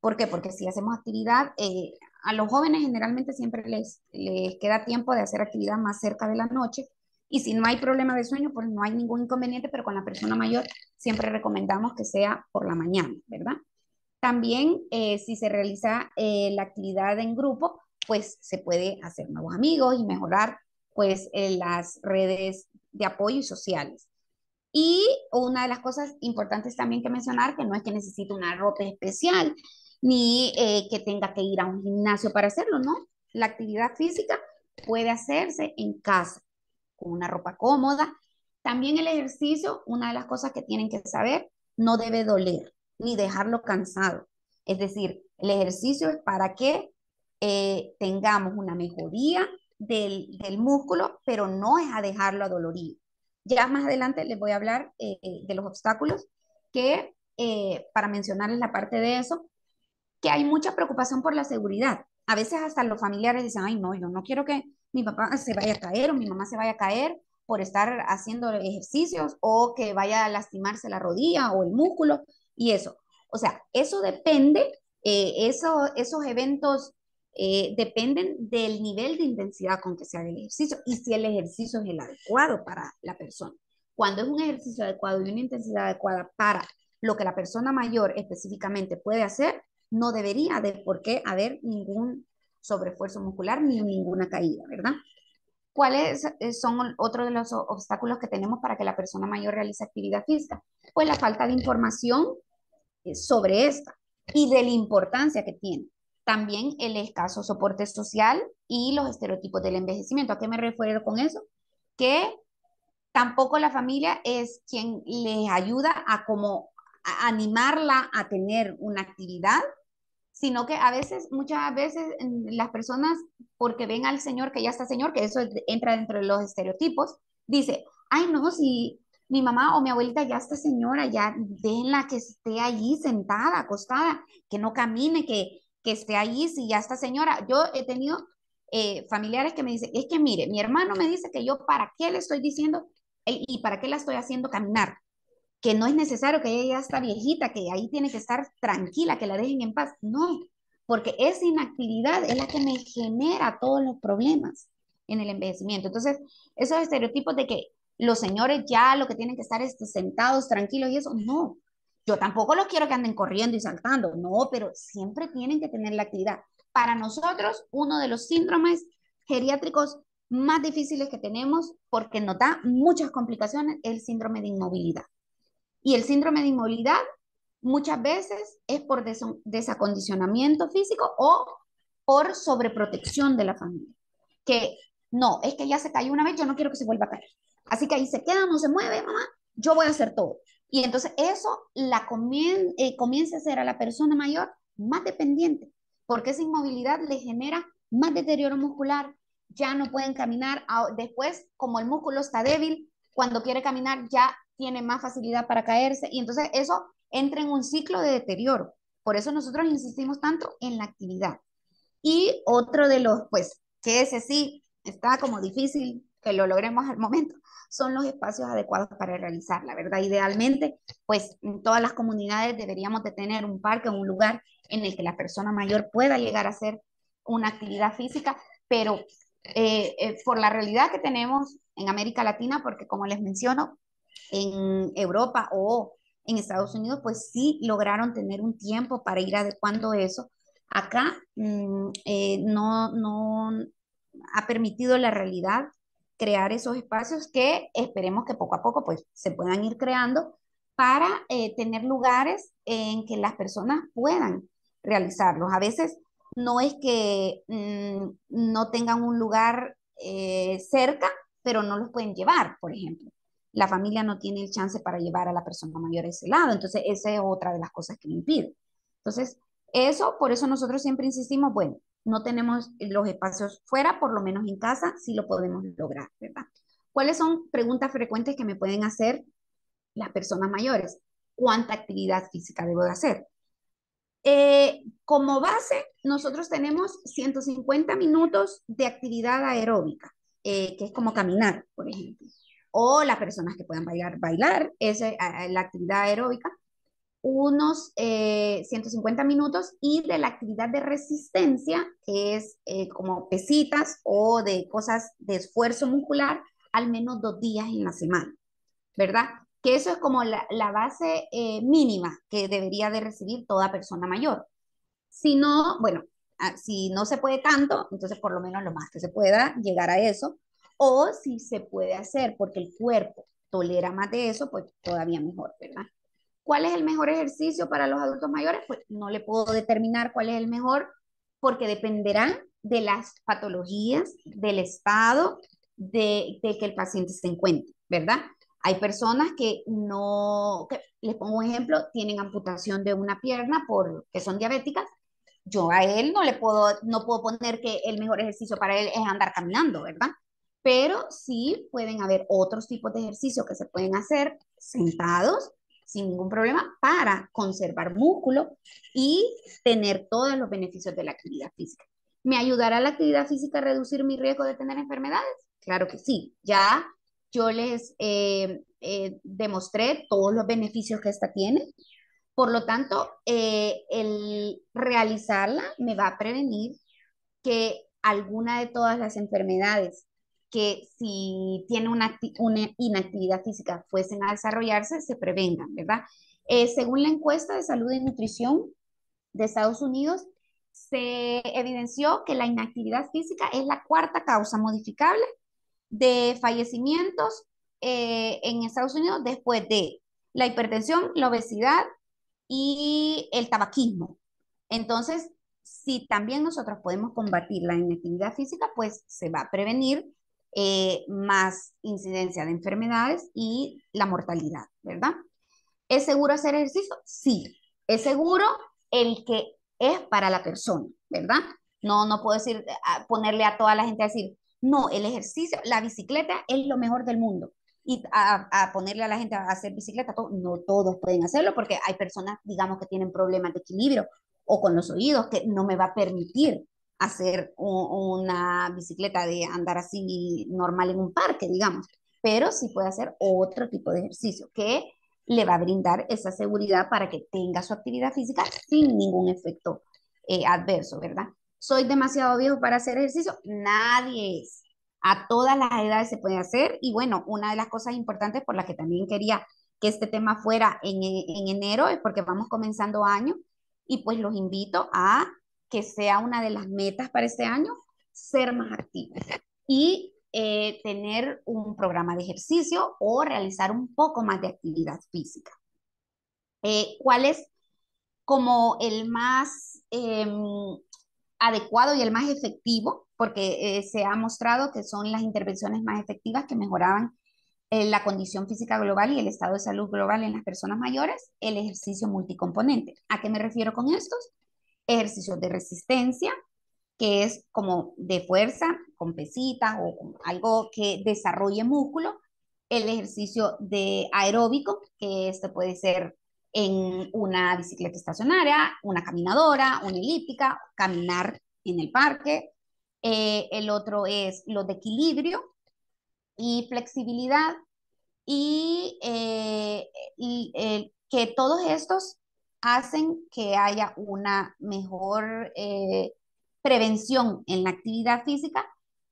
¿Por qué? Porque si hacemos actividad, eh, a los jóvenes generalmente siempre les, les queda tiempo de hacer actividad más cerca de la noche y si no hay problema de sueño, pues no hay ningún inconveniente, pero con la persona mayor siempre recomendamos que sea por la mañana, ¿verdad? También eh, si se realiza eh, la actividad en grupo, pues se puede hacer nuevos amigos y mejorar pues las redes de apoyo y sociales. Y una de las cosas importantes también que mencionar, que no es que necesite una ropa especial, ni eh, que tenga que ir a un gimnasio para hacerlo, ¿no? La actividad física puede hacerse en casa, con una ropa cómoda. También el ejercicio, una de las cosas que tienen que saber, no debe doler ni dejarlo cansado. Es decir, el ejercicio es para que eh, tengamos una mejoría del, músculo, pero no es a dejarlo adolorido. Ya más adelante les voy a hablar eh, de los obstáculos que, para mencionarles la parte de eso, que hay mucha preocupación por la seguridad. A veces hasta los familiares dicen, ay, no, yo no quiero que mi papá se vaya a caer o mi mamá se vaya a caer por estar haciendo ejercicios o que vaya a lastimarse la rodilla o el músculo y eso. O sea, eso depende, eh, eso, esos eventos eh, dependen del nivel de intensidad con que se haga el ejercicio y si el ejercicio es el adecuado para la persona. Cuando es un ejercicio adecuado y una intensidad adecuada para lo que la persona mayor específicamente puede hacer, no debería de por qué haber ningún sobreesfuerzo muscular ni ninguna caída, ¿verdad? ¿Cuáles eh, son otros de los obstáculos que tenemos para que la persona mayor realice actividad física? Pues la falta de información eh, sobre esta y de la importancia que tiene. También el escaso soporte social y los estereotipos del envejecimiento. ¿A qué me refiero con eso? Que tampoco la familia es quien les ayuda a como animarla a tener una actividad sino que a veces, muchas veces las personas, porque ven al señor que ya está señor, que eso entra dentro de los estereotipos, dice, ay no, si mi mamá o mi abuelita ya está señora, ya la que esté allí sentada, acostada, que no camine, que, que esté allí, si ya está señora. Yo he tenido eh, familiares que me dicen, es que mire, mi hermano me dice que yo para qué le estoy diciendo y para qué la estoy haciendo caminar que no es necesario que ella ya está viejita, que ahí tiene que estar tranquila, que la dejen en paz. No, porque esa inactividad es la que me genera todos los problemas en el envejecimiento. Entonces, esos estereotipos de que los señores ya lo que tienen que estar es sentados, tranquilos y eso, no. Yo tampoco los quiero que anden corriendo y saltando, no, pero siempre tienen que tener la actividad. Para nosotros, uno de los síndromes geriátricos más difíciles que tenemos, porque nos da muchas complicaciones, el síndrome de inmovilidad. Y el síndrome de inmovilidad muchas veces es por desacondicionamiento físico o por sobreprotección de la familia. Que no, es que ya se cayó una vez, yo no quiero que se vuelva a caer. Así que ahí se queda, no se mueve, mamá, yo voy a hacer todo. Y entonces eso la comien eh, comienza a hacer a la persona mayor más dependiente, porque esa inmovilidad le genera más deterioro muscular, ya no pueden caminar, ah, después como el músculo está débil, cuando quiere caminar ya tiene más facilidad para caerse y entonces eso entra en un ciclo de deterioro. Por eso nosotros insistimos tanto en la actividad. Y otro de los, pues, que ese sí está como difícil que lo logremos al momento, son los espacios adecuados para realizar, la verdad. Idealmente, pues en todas las comunidades deberíamos de tener un parque, un lugar en el que la persona mayor pueda llegar a hacer una actividad física, pero eh, eh, por la realidad que tenemos en América Latina, porque como les menciono, en Europa o en Estados Unidos, pues sí lograron tener un tiempo para ir adecuando eso. Acá mm, eh, no, ha permitido la realidad crear esos espacios que esperemos que poco a poco pues se puedan ir creando para eh, tener lugares en que las personas puedan realizarlos. A veces no es que mm, no tengan un lugar eh, cerca, pero no los pueden llevar, por ejemplo la familia no tiene el chance para llevar a la persona mayor a ese lado. Entonces, esa es otra de las cosas que me impide. Entonces, eso, por eso nosotros siempre insistimos, bueno, no tenemos los espacios fuera, por lo menos en casa, si lo podemos lograr, ¿verdad? ¿Cuáles son preguntas frecuentes que me pueden hacer las personas mayores? ¿Cuánta actividad física debo de hacer? Eh, como base, nosotros tenemos 150 minutos de actividad aeróbica, eh, que es como caminar, por ejemplo o las personas que puedan bailar, bailar ese, la actividad aeróbica, unos 150 eh, minutos y de la actividad de resistencia, que es eh, como pesitas o de cosas de esfuerzo muscular, al menos dos días en la semana, ¿verdad? Que eso es como la, la base eh, mínima que debería de recibir toda persona mayor. Si no, bueno, ah, si no se puede tanto, entonces por lo menos lo más que se pueda llegar a eso, o si se puede hacer porque el cuerpo tolera más de eso, pues todavía mejor, ¿verdad? ¿Cuál es el mejor ejercicio para los adultos mayores? Pues no le puedo determinar cuál es el mejor porque dependerá de las patologías, del estado de, que el paciente se encuentre, ¿verdad? Hay personas que no, que, les pongo un ejemplo, tienen amputación de una pierna por que son diabéticas. Yo a él no le puedo, no puedo poner que el mejor ejercicio para él es andar caminando, ¿verdad? pero sí pueden haber otros tipos de ejercicios que se pueden hacer sentados sin ningún problema para conservar músculo y tener todos los beneficios de la actividad física. ¿Me ayudará la actividad física a reducir mi riesgo de tener enfermedades? Claro que sí. Ya yo les eh, eh, demostré todos los beneficios que esta tiene. Por lo tanto, eh, el realizarla me va a prevenir que alguna de todas las enfermedades que si tiene una, inactividad física fuesen a desarrollarse, se prevengan, ¿verdad? Eh, según la encuesta de salud y nutrición de Estados Unidos, se evidenció que la inactividad física es la cuarta causa modificable de fallecimientos eh, en Estados Unidos después de la hipertensión, la obesidad y el tabaquismo. Entonces, si también nosotros podemos combatir la inactividad física, pues se va a prevenir eh, más incidencia de enfermedades y la mortalidad, ¿verdad? ¿Es seguro hacer ejercicio? Sí, es seguro el que es para la persona, ¿verdad? No, no puedo decir, ah, ponerle a toda la gente a decir, no, el ejercicio, la bicicleta es lo mejor del mundo. Y a, a, ponerle a la gente a hacer bicicleta, no todos pueden hacerlo porque hay personas, digamos, que tienen problemas de equilibrio o con los oídos que no me va a permitir hacer una bicicleta de andar así normal en un parque, digamos, pero sí puede hacer otro tipo de ejercicio que le va a brindar esa seguridad para que tenga su actividad física sin ningún efecto eh, adverso, ¿verdad? ¿Soy demasiado viejo para hacer ejercicio? Nadie es. A todas las edades se puede hacer y bueno, una de las cosas importantes por las que también quería que este tema fuera en, en enero es porque vamos comenzando año y pues los invito a que sea una de las metas para este año, ser más activos y eh, tener un programa de ejercicio o realizar un poco más de actividad física. Eh, ¿Cuál es como el más em, adecuado y el más efectivo? Porque eh, se ha mostrado que son las intervenciones más efectivas que mejoraban la condición física global y el estado de salud global en las personas mayores, el ejercicio multicomponente. ¿A qué me refiero con estos? ejercicios de resistencia, que es como de fuerza, con pesitas o algo que desarrolle músculo, el ejercicio de aeróbico, que este puede ser en una bicicleta estacionaria, una caminadora, una elíptica, caminar en el parque. Eh, el otro es lo de equilibrio y flexibilidad y, eh, que todos estos hacen que haya una mejor eh, prevención en la actividad física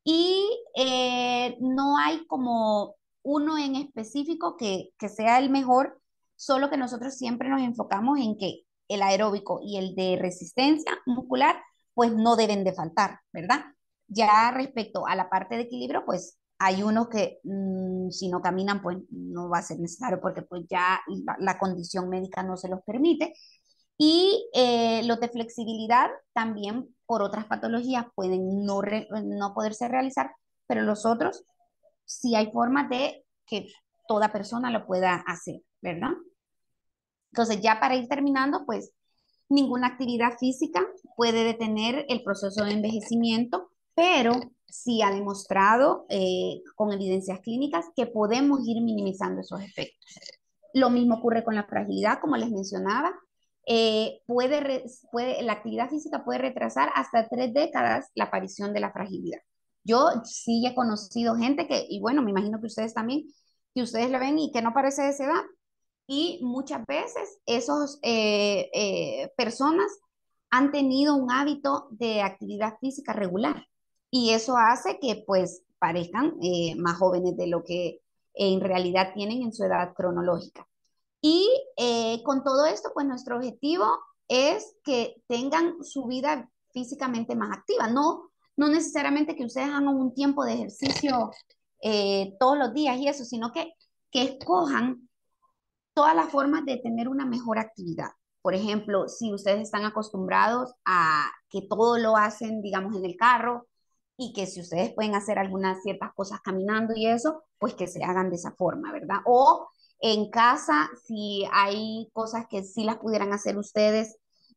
y eh, no hay como uno en específico que, que sea el mejor, solo que nosotros siempre nos enfocamos en que el aeróbico y el de resistencia muscular pues no deben de faltar, ¿verdad? Ya respecto a la parte de equilibrio, pues hay unos que mm, si no caminan, pues no va a ser necesario porque pues ya la, condición médica no se los permite. Y eh, los de flexibilidad también por otras patologías pueden no, no poderse realizar, pero los otros sí hay forma de que toda persona lo pueda hacer, ¿verdad? Entonces ya para ir terminando, pues ninguna actividad física puede detener el proceso de envejecimiento, pero sí ha demostrado eh, con evidencias clínicas que podemos ir minimizando esos efectos. Lo mismo ocurre con la fragilidad, como les mencionaba. Eh, la actividad física puede retrasar hasta tres décadas la aparición de la fragilidad. Yo sí he conocido gente que, y bueno, me imagino que ustedes también, que ustedes lo ven y que no parece de esa edad. Y muchas veces esas eh, personas han tenido un hábito de actividad física regular y eso hace que pues parezcan eh, más jóvenes de lo que en realidad tienen en su edad cronológica. Y eh, con todo esto, pues nuestro objetivo es que tengan su vida físicamente más activa, no, no necesariamente que ustedes hagan un tiempo de ejercicio *laughs* eh, todos los días y eso, sino que, que escojan todas las formas de tener una mejor actividad. Por ejemplo, si ustedes están acostumbrados a que todo lo hacen, digamos, en el carro, y que si ustedes pueden hacer algunas ciertas cosas caminando y eso, pues que se hagan de esa forma, ¿verdad? O en casa, si hay cosas que sí las pudieran hacer ustedes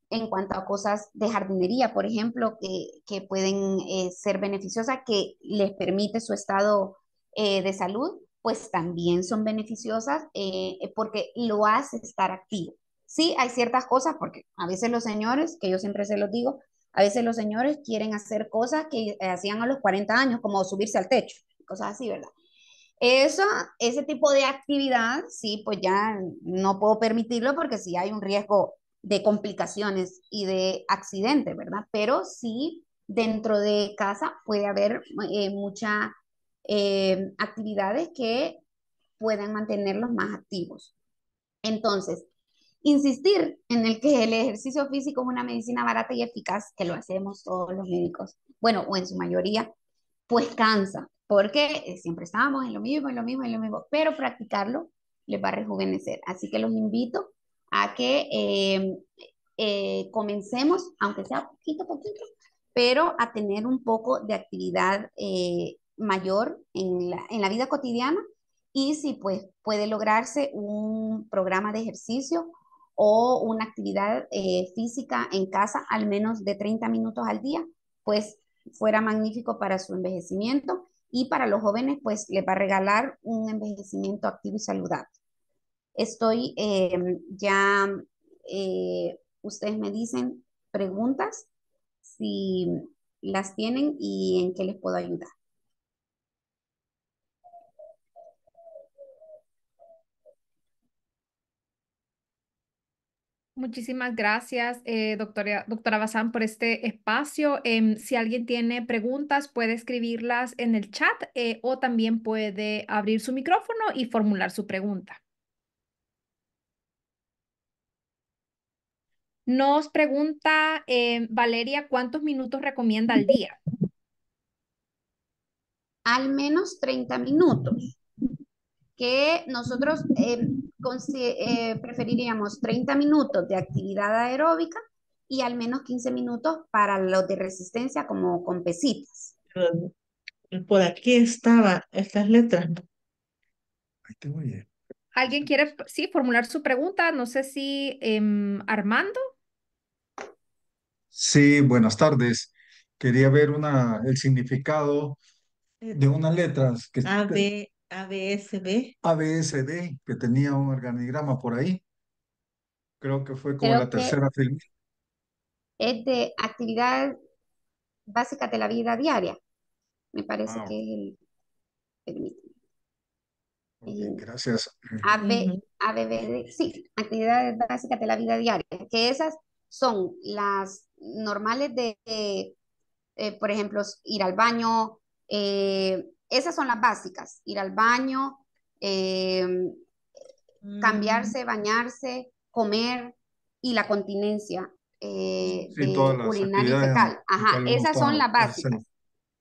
en cuanto a cosas de jardinería, por ejemplo, que, pueden eh, ser beneficiosas, que les permite su estado eh, de salud, pues también son beneficiosas eh, porque lo hace estar activo. Sí, hay ciertas cosas, porque a veces los señores, que yo siempre se los digo, a veces los señores quieren hacer cosas que hacían a los 40 años, como subirse al techo, cosas así, ¿verdad? Eso, ese tipo de actividad, sí, pues ya no puedo permitirlo porque sí hay un riesgo de complicaciones y de accidentes, ¿verdad? Pero sí, dentro de casa puede haber eh, muchas eh, actividades que pueden mantenerlos más activos. Entonces, insistir en el que el ejercicio físico es una medicina barata y eficaz, que lo hacemos todos los médicos, bueno, o en su mayoría, pues cansa, porque eh, siempre estamos en lo mismo, en lo mismo, en lo mismo, pero practicarlo les va a rejuvenecer. Así que los invito a que em, eh, comencemos, aunque sea poquito a poquito, pero a tener un poco de actividad eh, mayor en la, en la vida cotidiana y si pues puede lograrse un programa de ejercicio o una actividad eh, física en casa al menos de 30 minutos al día, pues fuera magnífico para su envejecimiento y para los jóvenes pues le va a regalar un envejecimiento activo y saludable. Estoy em, ya, eh, ustedes me dicen preguntas, si las tienen y en qué les puedo ayudar. Muchísimas gracias, eh, doctora, doctora Bazán, por este espacio. Em, si alguien tiene preguntas, puede escribirlas en el chat eh, o también puede abrir su micrófono y formular su pregunta. Nos pregunta eh, Valeria, ¿cuántos minutos recomienda al día? Al menos 30 minutos que nosotros eh, eh, preferiríamos 30 minutos de actividad aeróbica y al menos 15 minutos para los de resistencia como con pesitas. Por aquí estaba estas letras. Ahí ¿Alguien quiere, sí, formular su pregunta? No sé si em, Armando. Sí, buenas tardes. Quería ver una, el significado eh, de unas letras. Que, A, B, ABSB. ABSD, que tenía un organigrama por ahí. Creo que fue como la tercera Es de actividad básica de la vida diaria. Me parece que es el... gracias. AB, ABBD, sí, actividades básicas de la vida diaria, que esas son las normales de, eh, por ejemplo, ir al baño, eh, esas son las básicas, ir al baño, eh, mm. cambiarse, bañarse, comer y la continencia eh, urinaria y fecal. Ajá, esas son las básicas.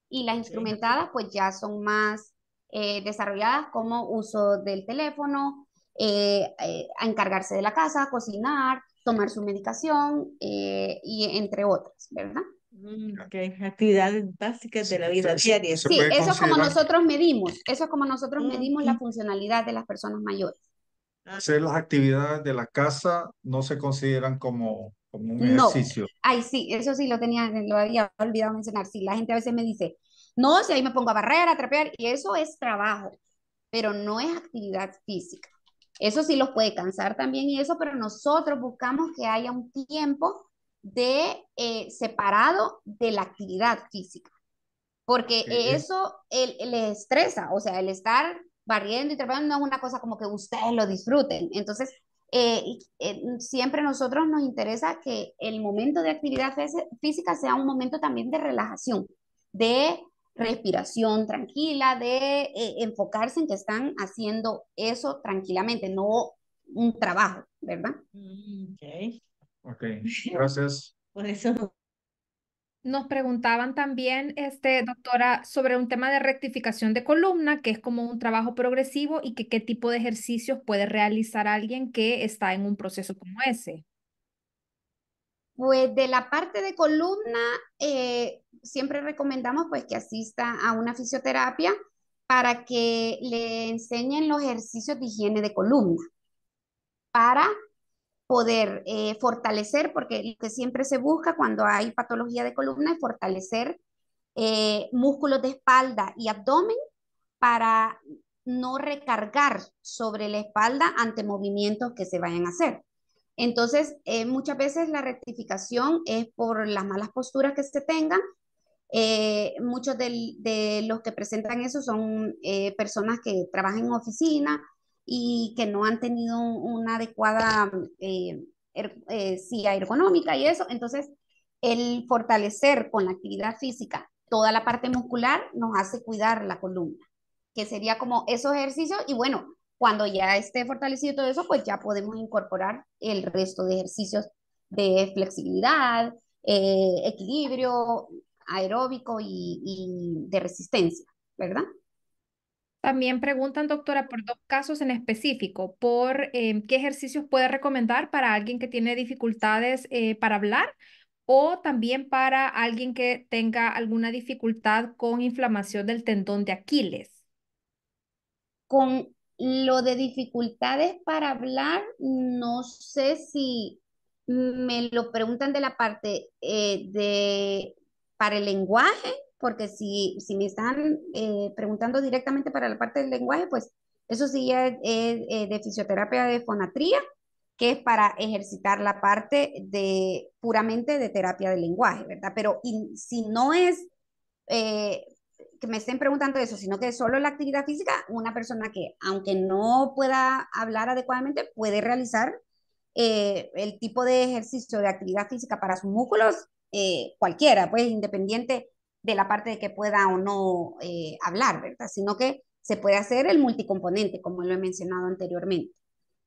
Y las instrumentadas pues ya son más eh, desarrolladas como uso del teléfono, encargarse de la casa, cocinar, tomar su medicación y entre otras, ¿verdad? Mm, okay. Actividades básicas de la vida diaria. Sí, eso es como nosotros medimos, eso es como nosotros ah, medimos la funcionalidad de las personas mayores. Ah, Hacer las actividades de la casa no se consideran como, como un ejercicio. Ay, sí, eso sí lo tenía, lo había olvidado mencionar. Sí, la gente a veces me dice, no, si ahí me pongo a barrer, a trapear, y eso es trabajo, pero no es actividad física. Eso sí los puede cansar también y eso, pero nosotros buscamos que haya un tiempo de eh, separado de la actividad física, porque e, eso el, le estresa, o sea, el estar barriendo y trabajando no es una cosa como que ustedes lo disfruten. Entonces, eh, eh, siempre nosotros nos interesa que el momento de actividad física sea un momento también de relajación, de respiración tranquila, de enfocarse en que están haciendo eso tranquilamente, no un trabajo, ¿verdad? Mm, okay. Ok, *laughs* gracias. Por eso. Nos preguntaban también, este, doctora, sobre un tema de rectificación de columna, que es como un trabajo progresivo y que qué tipo de ejercicios puede realizar alguien que está en un proceso como ese. Pues de la parte de columna, eh, siempre recomendamos pues que asista a una fisioterapia para que le enseñen los ejercicios de higiene de columna, para poder eh, fortalecer, porque lo que siempre se busca cuando hay patología de columna es fortalecer eh, músculos de espalda y abdomen para no recargar sobre la espalda ante movimientos que se vayan a hacer. Entonces, eh, muchas veces la rectificación es por las malas posturas que se tengan. muchos de los que presentan eso son personas que trabajan en oficina y que no han tenido una adecuada eh, er, eh silla ergonómica y eso. Entonces, el fortalecer con la actividad física toda la parte muscular nos hace cuidar la columna, que sería como esos ejercicios y bueno, cuando ya esté fortalecido todo eso, pues ya podemos incorporar el resto de ejercicios de flexibilidad, eh, equilibrio aeróbico y de resistencia, ¿verdad? También preguntan, doctora, por dos casos en específico, por em, qué ejercicios puede recomendar para alguien que tiene dificultades eh, para hablar o también para alguien que tenga alguna dificultad con inflamación del tendón de Aquiles. Con lo de dificultades para hablar, no sé si me lo preguntan de la parte eh, de para el lenguaje porque si, si me están eh, preguntando directamente para la parte del lenguaje, pues eso sí es, eh, de fisioterapia de fonatría, que es para ejercitar la parte de puramente de terapia del lenguaje, ¿verdad? Pero si no es eh, que me estén preguntando eso, sino que solo la actividad física, una persona que aunque no pueda hablar adecuadamente, puede realizar el tipo de ejercicio de actividad física para sus músculos, cualquiera, pues independiente de la parte de que pueda o no eh, hablar, ¿verdad? Sino que se puede hacer el multicomponente, como lo he mencionado anteriormente.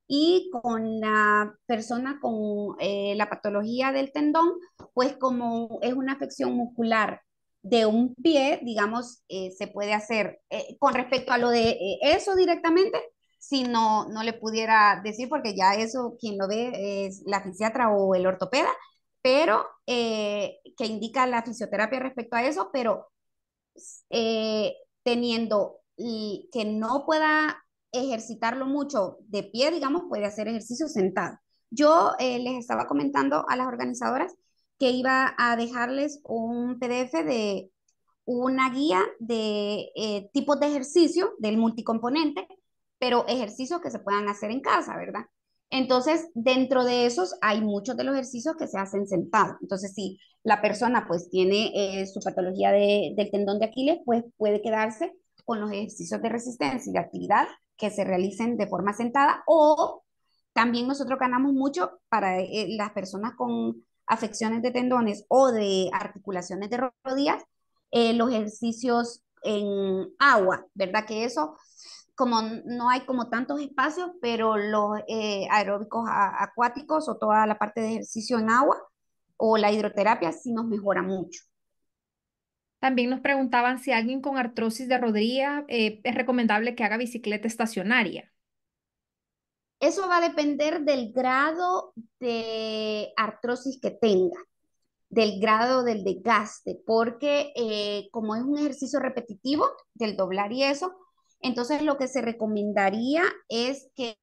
Y con la persona con eh, la patología del tendón, pues como es una afección muscular de un pie, digamos, eh, se puede hacer con respecto a lo de eso directamente, si no, no le pudiera decir, porque ya eso quien lo ve es la fisiatra o el ortopeda, pero eh, que indica la fisioterapia respecto a eso, pero eh, teniendo que no pueda ejercitarlo mucho de pie, digamos, puede hacer ejercicio sentado. Yo eh, les estaba comentando a las organizadoras que iba a dejarles un PDF de una guía de tipos de ejercicio del multicomponente, pero ejercicios que se puedan hacer en casa, ¿verdad? Entonces, dentro de esos hay muchos de los ejercicios que se hacen sentado. Entonces, si la persona pues tiene eh, su patología del tendón de Aquiles, pues puede quedarse con los ejercicios de resistencia y de actividad que se realicen de forma sentada o también nosotros ganamos mucho para eh, las personas con afecciones de tendones o de articulaciones de rodillas, eh, los ejercicios en agua, ¿verdad? Que eso como no hay como tantos espacios, pero los eh, aeróbicos acuáticos o toda la parte de ejercicio en agua o la hidroterapia sí nos mejora mucho. También nos preguntaban si alguien con artrosis de rodilla eh, es recomendable que haga bicicleta estacionaria. Eso va a depender del grado de artrosis que tenga, del grado del desgaste, porque eh, como es un ejercicio repetitivo, del doblar y eso, entonces lo que se recomendaría es que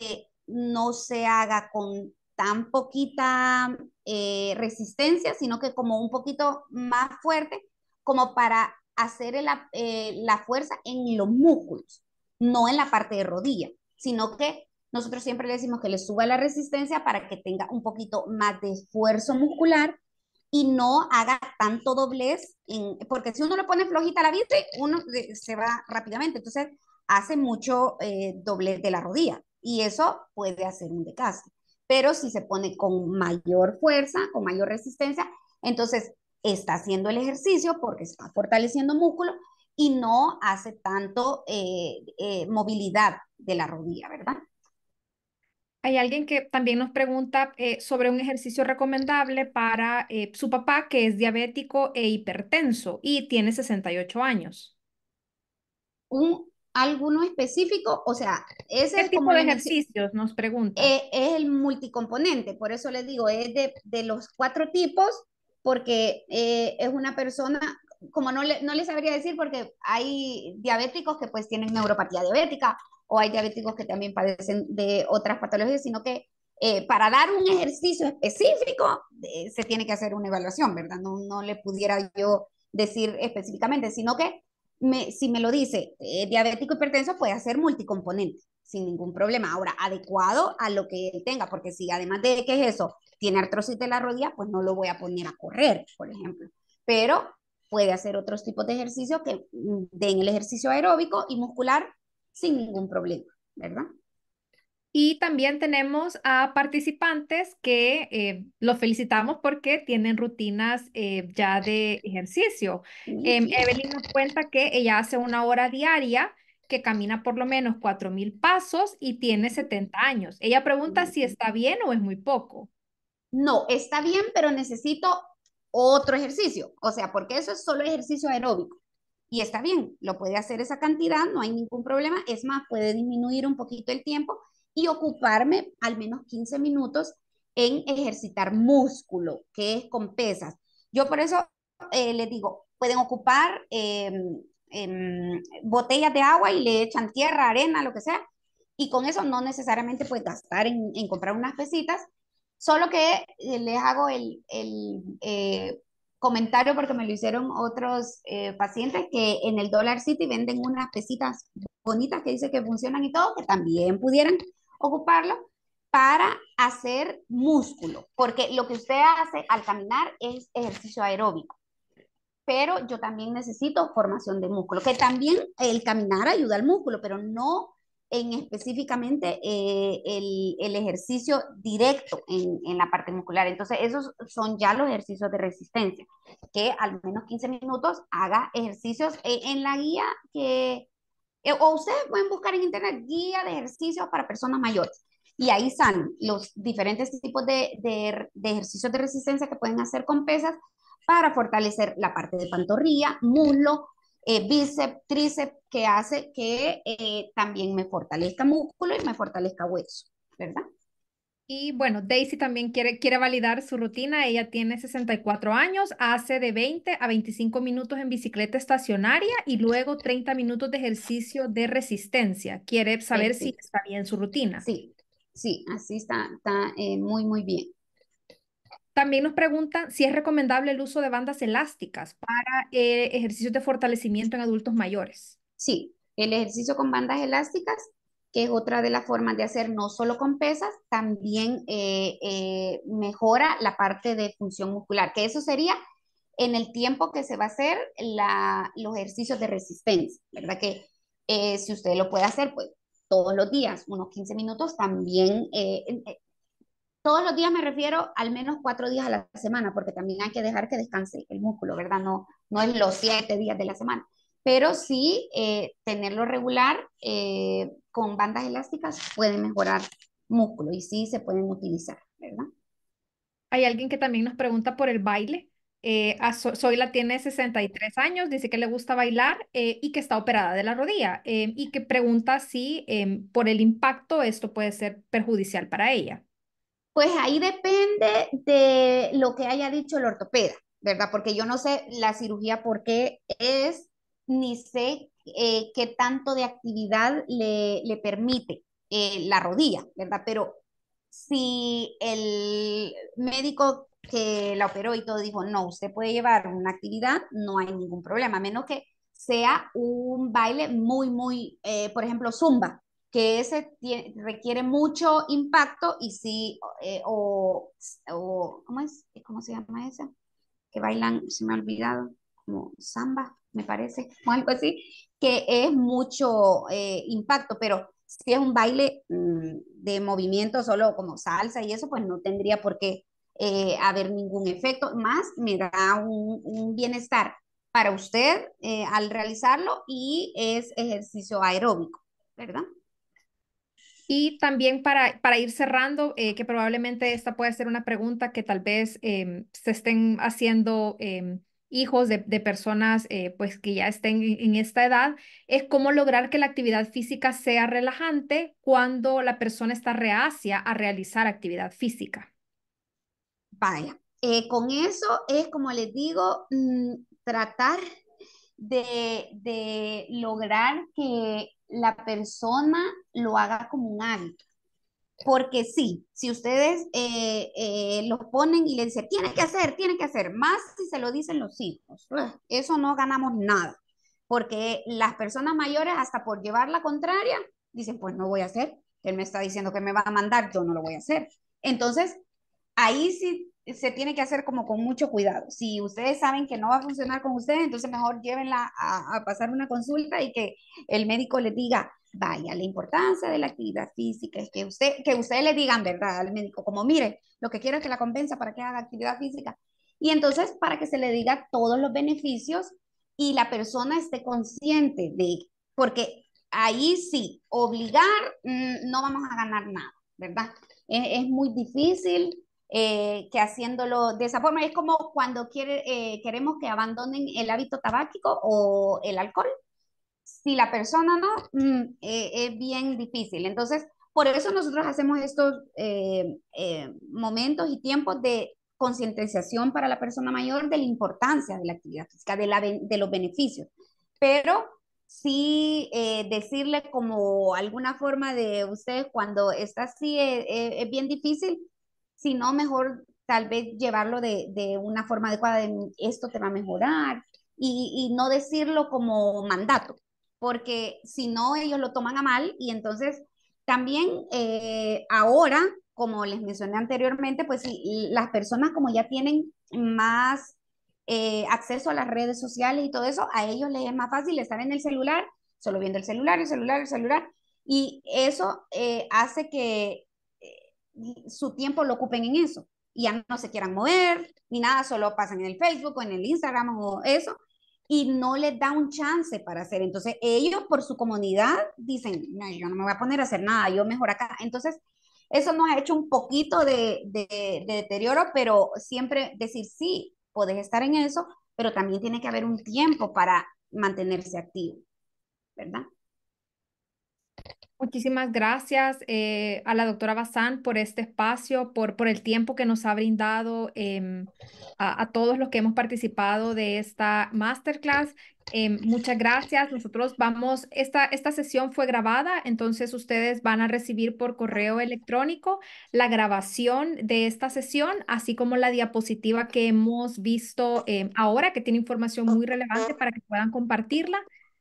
no se haga con tan poquita eh, resistencia, sino que como un poquito más fuerte, como para hacer eh, la fuerza en los músculos, no en la parte de rodilla, sino que nosotros siempre le decimos que le suba la resistencia para que tenga un poquito más de esfuerzo muscular y no haga tanto doblez, en, porque si uno le pone flojita la bici, uno eh, se va rápidamente. Entonces, hace mucho eh, doblez de la rodilla y eso puede hacer un desgaste. Pero si se pone con mayor fuerza, con mayor resistencia, entonces está haciendo el ejercicio porque está fortaleciendo músculo y no hace tanto eh, eh, movilidad de la rodilla, ¿verdad? Hay alguien que también nos pregunta sobre un ejercicio recomendable para su papá que es diabético e hipertenso y tiene 68 años. Un alguno específico, o sea, ese ¿Qué tipo de ejercicios nos pregunta? Eh, es, el multicomponente, por eso les digo, es de, de los cuatro tipos, porque eh, es una persona, como no le, no les sabría decir, porque hay diabéticos que pues tienen neuropatía diabética, o hay diabéticos que también padecen de otras patologías, sino que eh, para dar un ejercicio específico se tiene que hacer una evaluación, ¿verdad? No, no le pudiera yo decir específicamente, sino que si me lo dice eh, diabético hipertenso, puede hacer multicomponente sin ningún problema. Ahora, adecuado a lo que él tenga, porque si además de que es eso, tiene artrosis de la rodilla, pues no lo voy a poner a correr, por ejemplo. Pero puede hacer otros tipos de ejercicio que mm, den el ejercicio aeróbico y muscular sin ningún problema, ¿verdad? Y también tenemos a participantes que eh, los felicitamos porque tienen rutinas eh, ya de ejercicio. Em, Evelyn nos cuenta que ella hace una hora diaria, que camina por lo menos 4.000 pasos y tiene 70 años. Ella pregunta si está bien o es muy poco. No, está bien, pero necesito otro ejercicio. O sea, porque eso es solo ejercicio aeróbico. Y está bien, lo puede hacer esa cantidad, no hay ningún problema. Es más, puede disminuir un poquito el tiempo y ocuparme al menos 15 minutos en ejercitar músculo, que es con pesas. Yo por eso eh, les digo, pueden ocupar em, em, botellas de agua y le echan tierra, arena, lo que sea, y con eso no necesariamente pues gastar en, comprar unas pesitas, solo que eh, les hago el, el eh, comentario porque me lo hicieron otros eh, pacientes que en el Dollar City venden unas pesitas bonitas que dice que funcionan y todo, que también pudieran ocuparlo para hacer músculo, porque lo que usted hace al caminar es ejercicio aeróbico, pero yo también necesito formación de músculo, que también el caminar ayuda al músculo, pero no en específicamente eh, el, el, ejercicio directo en, en, la parte muscular. Entonces, esos son ya los ejercicios de resistencia, que al menos 15 minutos haga ejercicios. Eh, en la guía que, eh, o ustedes pueden buscar en internet guía de ejercicios para personas mayores. Y ahí están los diferentes tipos de, de, de, ejercicios de resistencia que pueden hacer con pesas para fortalecer la parte de pantorrilla, muslo, eh, bíceps, tríceps, que hace que eh, también me fortalezca músculo y me fortalezca hueso, ¿verdad? Y bueno, Daisy también quiere, quiere validar su rutina. Ella tiene 64 años, hace de 20 a 25 minutos en bicicleta estacionaria y luego 30 minutos de ejercicio de resistencia. Quiere saber si está bien su rutina. Sí, sí, así está, está eh, muy, muy bien. También nos preguntan si es recomendable el uso de bandas elásticas para eh, ejercicios de fortalecimiento en adultos mayores. Sí, el ejercicio con bandas elásticas que es otra de las formas de hacer no solo con pesas, también eh, eh, mejora la parte de función muscular, que eso sería en el tiempo que se va a hacer la, los ejercicios de resistencia, ¿verdad? Que eh, si usted lo puede hacer, pues todos los días, unos 15 minutos también. todos los días me refiero al menos cuatro días a la semana, porque también hay que dejar que descanse el músculo, ¿verdad? No, no es los siete días de la semana pero sí eh, tenerlo regular eh, con bandas elásticas puede mejorar músculo y sí se pueden utilizar, ¿verdad? Hay alguien que también nos pregunta por el baile. Eh, Zoila tiene 63 años, dice que le gusta bailar eh, y que está operada de la rodilla em, y que pregunta si em, por el impacto esto puede ser perjudicial para ella. Pues ahí depende de lo que haya dicho el ortopeda, ¿verdad? Porque yo no sé la cirugía por qué es, ni sé eh, qué tanto de actividad le, permite eh, la rodilla, ¿verdad? Pero si el médico que la operó y todo dijo, no, usted puede llevar una actividad, no hay ningún problema, a menos que sea un baile muy, muy, eh, por ejemplo, zumba, que ese requiere mucho impacto y si, o, o ¿cómo, es? ¿cómo se llama esa? Que bailan, se me ha olvidado como samba, me parece, o algo así, que es mucho eh, impacto, pero si es un baile mm, de movimiento solo como salsa y eso, pues no tendría por qué eh, haber ningún efecto, más me da un, bienestar para usted eh, al realizarlo y es ejercicio aeróbico, ¿verdad? Y también para, para ir cerrando, que probablemente esta puede ser una pregunta que tal vez em, se estén haciendo em, hijos de, personas eh, pues que ya estén en esta edad, es cómo lograr que la actividad física sea relajante cuando la persona está reacia a realizar actividad física. Vaya, eh, con eso es como les digo, mm, tratar de lograr que la persona lo haga como un hábito. Porque sí, si ustedes eh, eh, lo los ponen y le dicen, tiene que hacer, tiene que hacer, más si se lo dicen los hijos, ¡ah! eso no ganamos nada. Porque las personas mayores, hasta por llevar la contraria, dicen, pues no voy a hacer, él me está diciendo que me va a mandar, yo no lo voy a hacer. Entonces, ahí sí se tiene que hacer como con mucho cuidado. Si ustedes saben que no va a funcionar con ustedes, entonces mejor llévenla a, pasar una consulta y que el médico les diga, vaya, la importancia de la actividad física es que, usted, que ustedes le digan verdad al médico, como mire, lo que quiero es que la compensa para que haga actividad física. Y entonces para que se le diga todos los beneficios y la persona esté consciente de, porque ahí sí, obligar mm, no vamos a ganar nada, ¿verdad? Es, es muy difícil eh, que haciéndolo de esa forma. Es como cuando quiere, eh, queremos que abandonen el hábito tabáquico o el alcohol. Si la persona no, mm, eh, es bien difícil. Entonces, por eso nosotros hacemos estos momentos y tiempos de concientización para la persona mayor de la importancia de la actividad física, de, la, de los beneficios. Pero sí decirle como alguna forma de usted cuando está así es, bien difícil, sino mejor tal vez llevarlo de, una forma adecuada, mm, esto te va a mejorar, y, no decirlo como mandato, porque si no ellos lo toman a mal y entonces también eh, ahora, como les mencioné anteriormente, pues las personas como ya tienen más eh, acceso a las redes sociales y todo eso, a ellos les es más fácil estar en el celular, solo viendo el celular, el celular, el celular, y eso eh, hace que su tiempo lo ocupen en eso y ya no se quieran mover ni nada, solo pasan en el Facebook o en el Instagram o eso y no les da un chance para hacer. Entonces ellos por su comunidad dicen, no, yo no me voy a poner a hacer nada, yo mejor acá. Entonces eso nos ha hecho un poquito de, deterioro, pero siempre decir sí, puedes estar en eso, pero también tiene que haber un tiempo para mantenerse activo, ¿verdad? Muchísimas gracias eh, a la doctora Bazán por este espacio, por, por el tiempo que nos ha brindado em, a, todos los que hemos participado de esta masterclass. Em, muchas gracias. Nosotros vamos, esta, esta sesión fue grabada, entonces ustedes van a recibir por correo electrónico la grabación de esta sesión, así como la diapositiva que hemos visto em, ahora, que tiene información muy relevante para que puedan compartirla.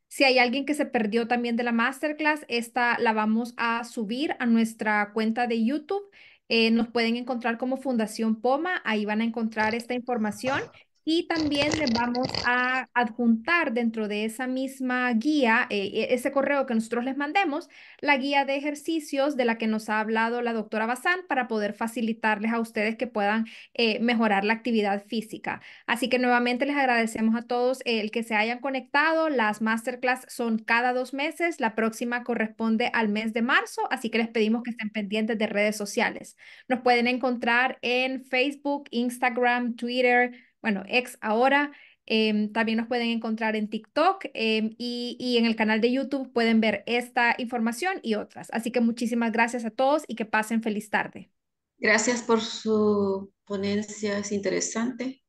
Si hay alguien que se perdió también de la masterclass, esta la vamos a subir a nuestra cuenta de YouTube. Eh, nos pueden encontrar como Fundación Poma, ahí van a encontrar esta información y también les vamos a adjuntar dentro de esa misma guía, eh, e, ese correo que nosotros les mandemos, la guía de ejercicios de la que nos ha hablado la doctora Bazán para poder facilitarles a ustedes que puedan eh, mejorar la actividad física. Así que nuevamente les agradecemos a todos eh, el que se hayan conectado. Las masterclass son cada dos meses. La próxima corresponde al mes de marzo, así que les pedimos que estén pendientes de redes sociales. Nos pueden encontrar en Facebook, Instagram, Twitter bueno, ex ahora. Em, también nos pueden encontrar en TikTok em, y, y en el canal de YouTube pueden ver esta información y otras. Así que muchísimas gracias a todos y que pasen feliz tarde. Gracias por su ponencia, es interesante.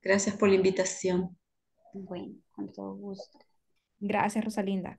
Gracias por la invitación. Bueno, con todo gusto. Gracias, Rosalinda.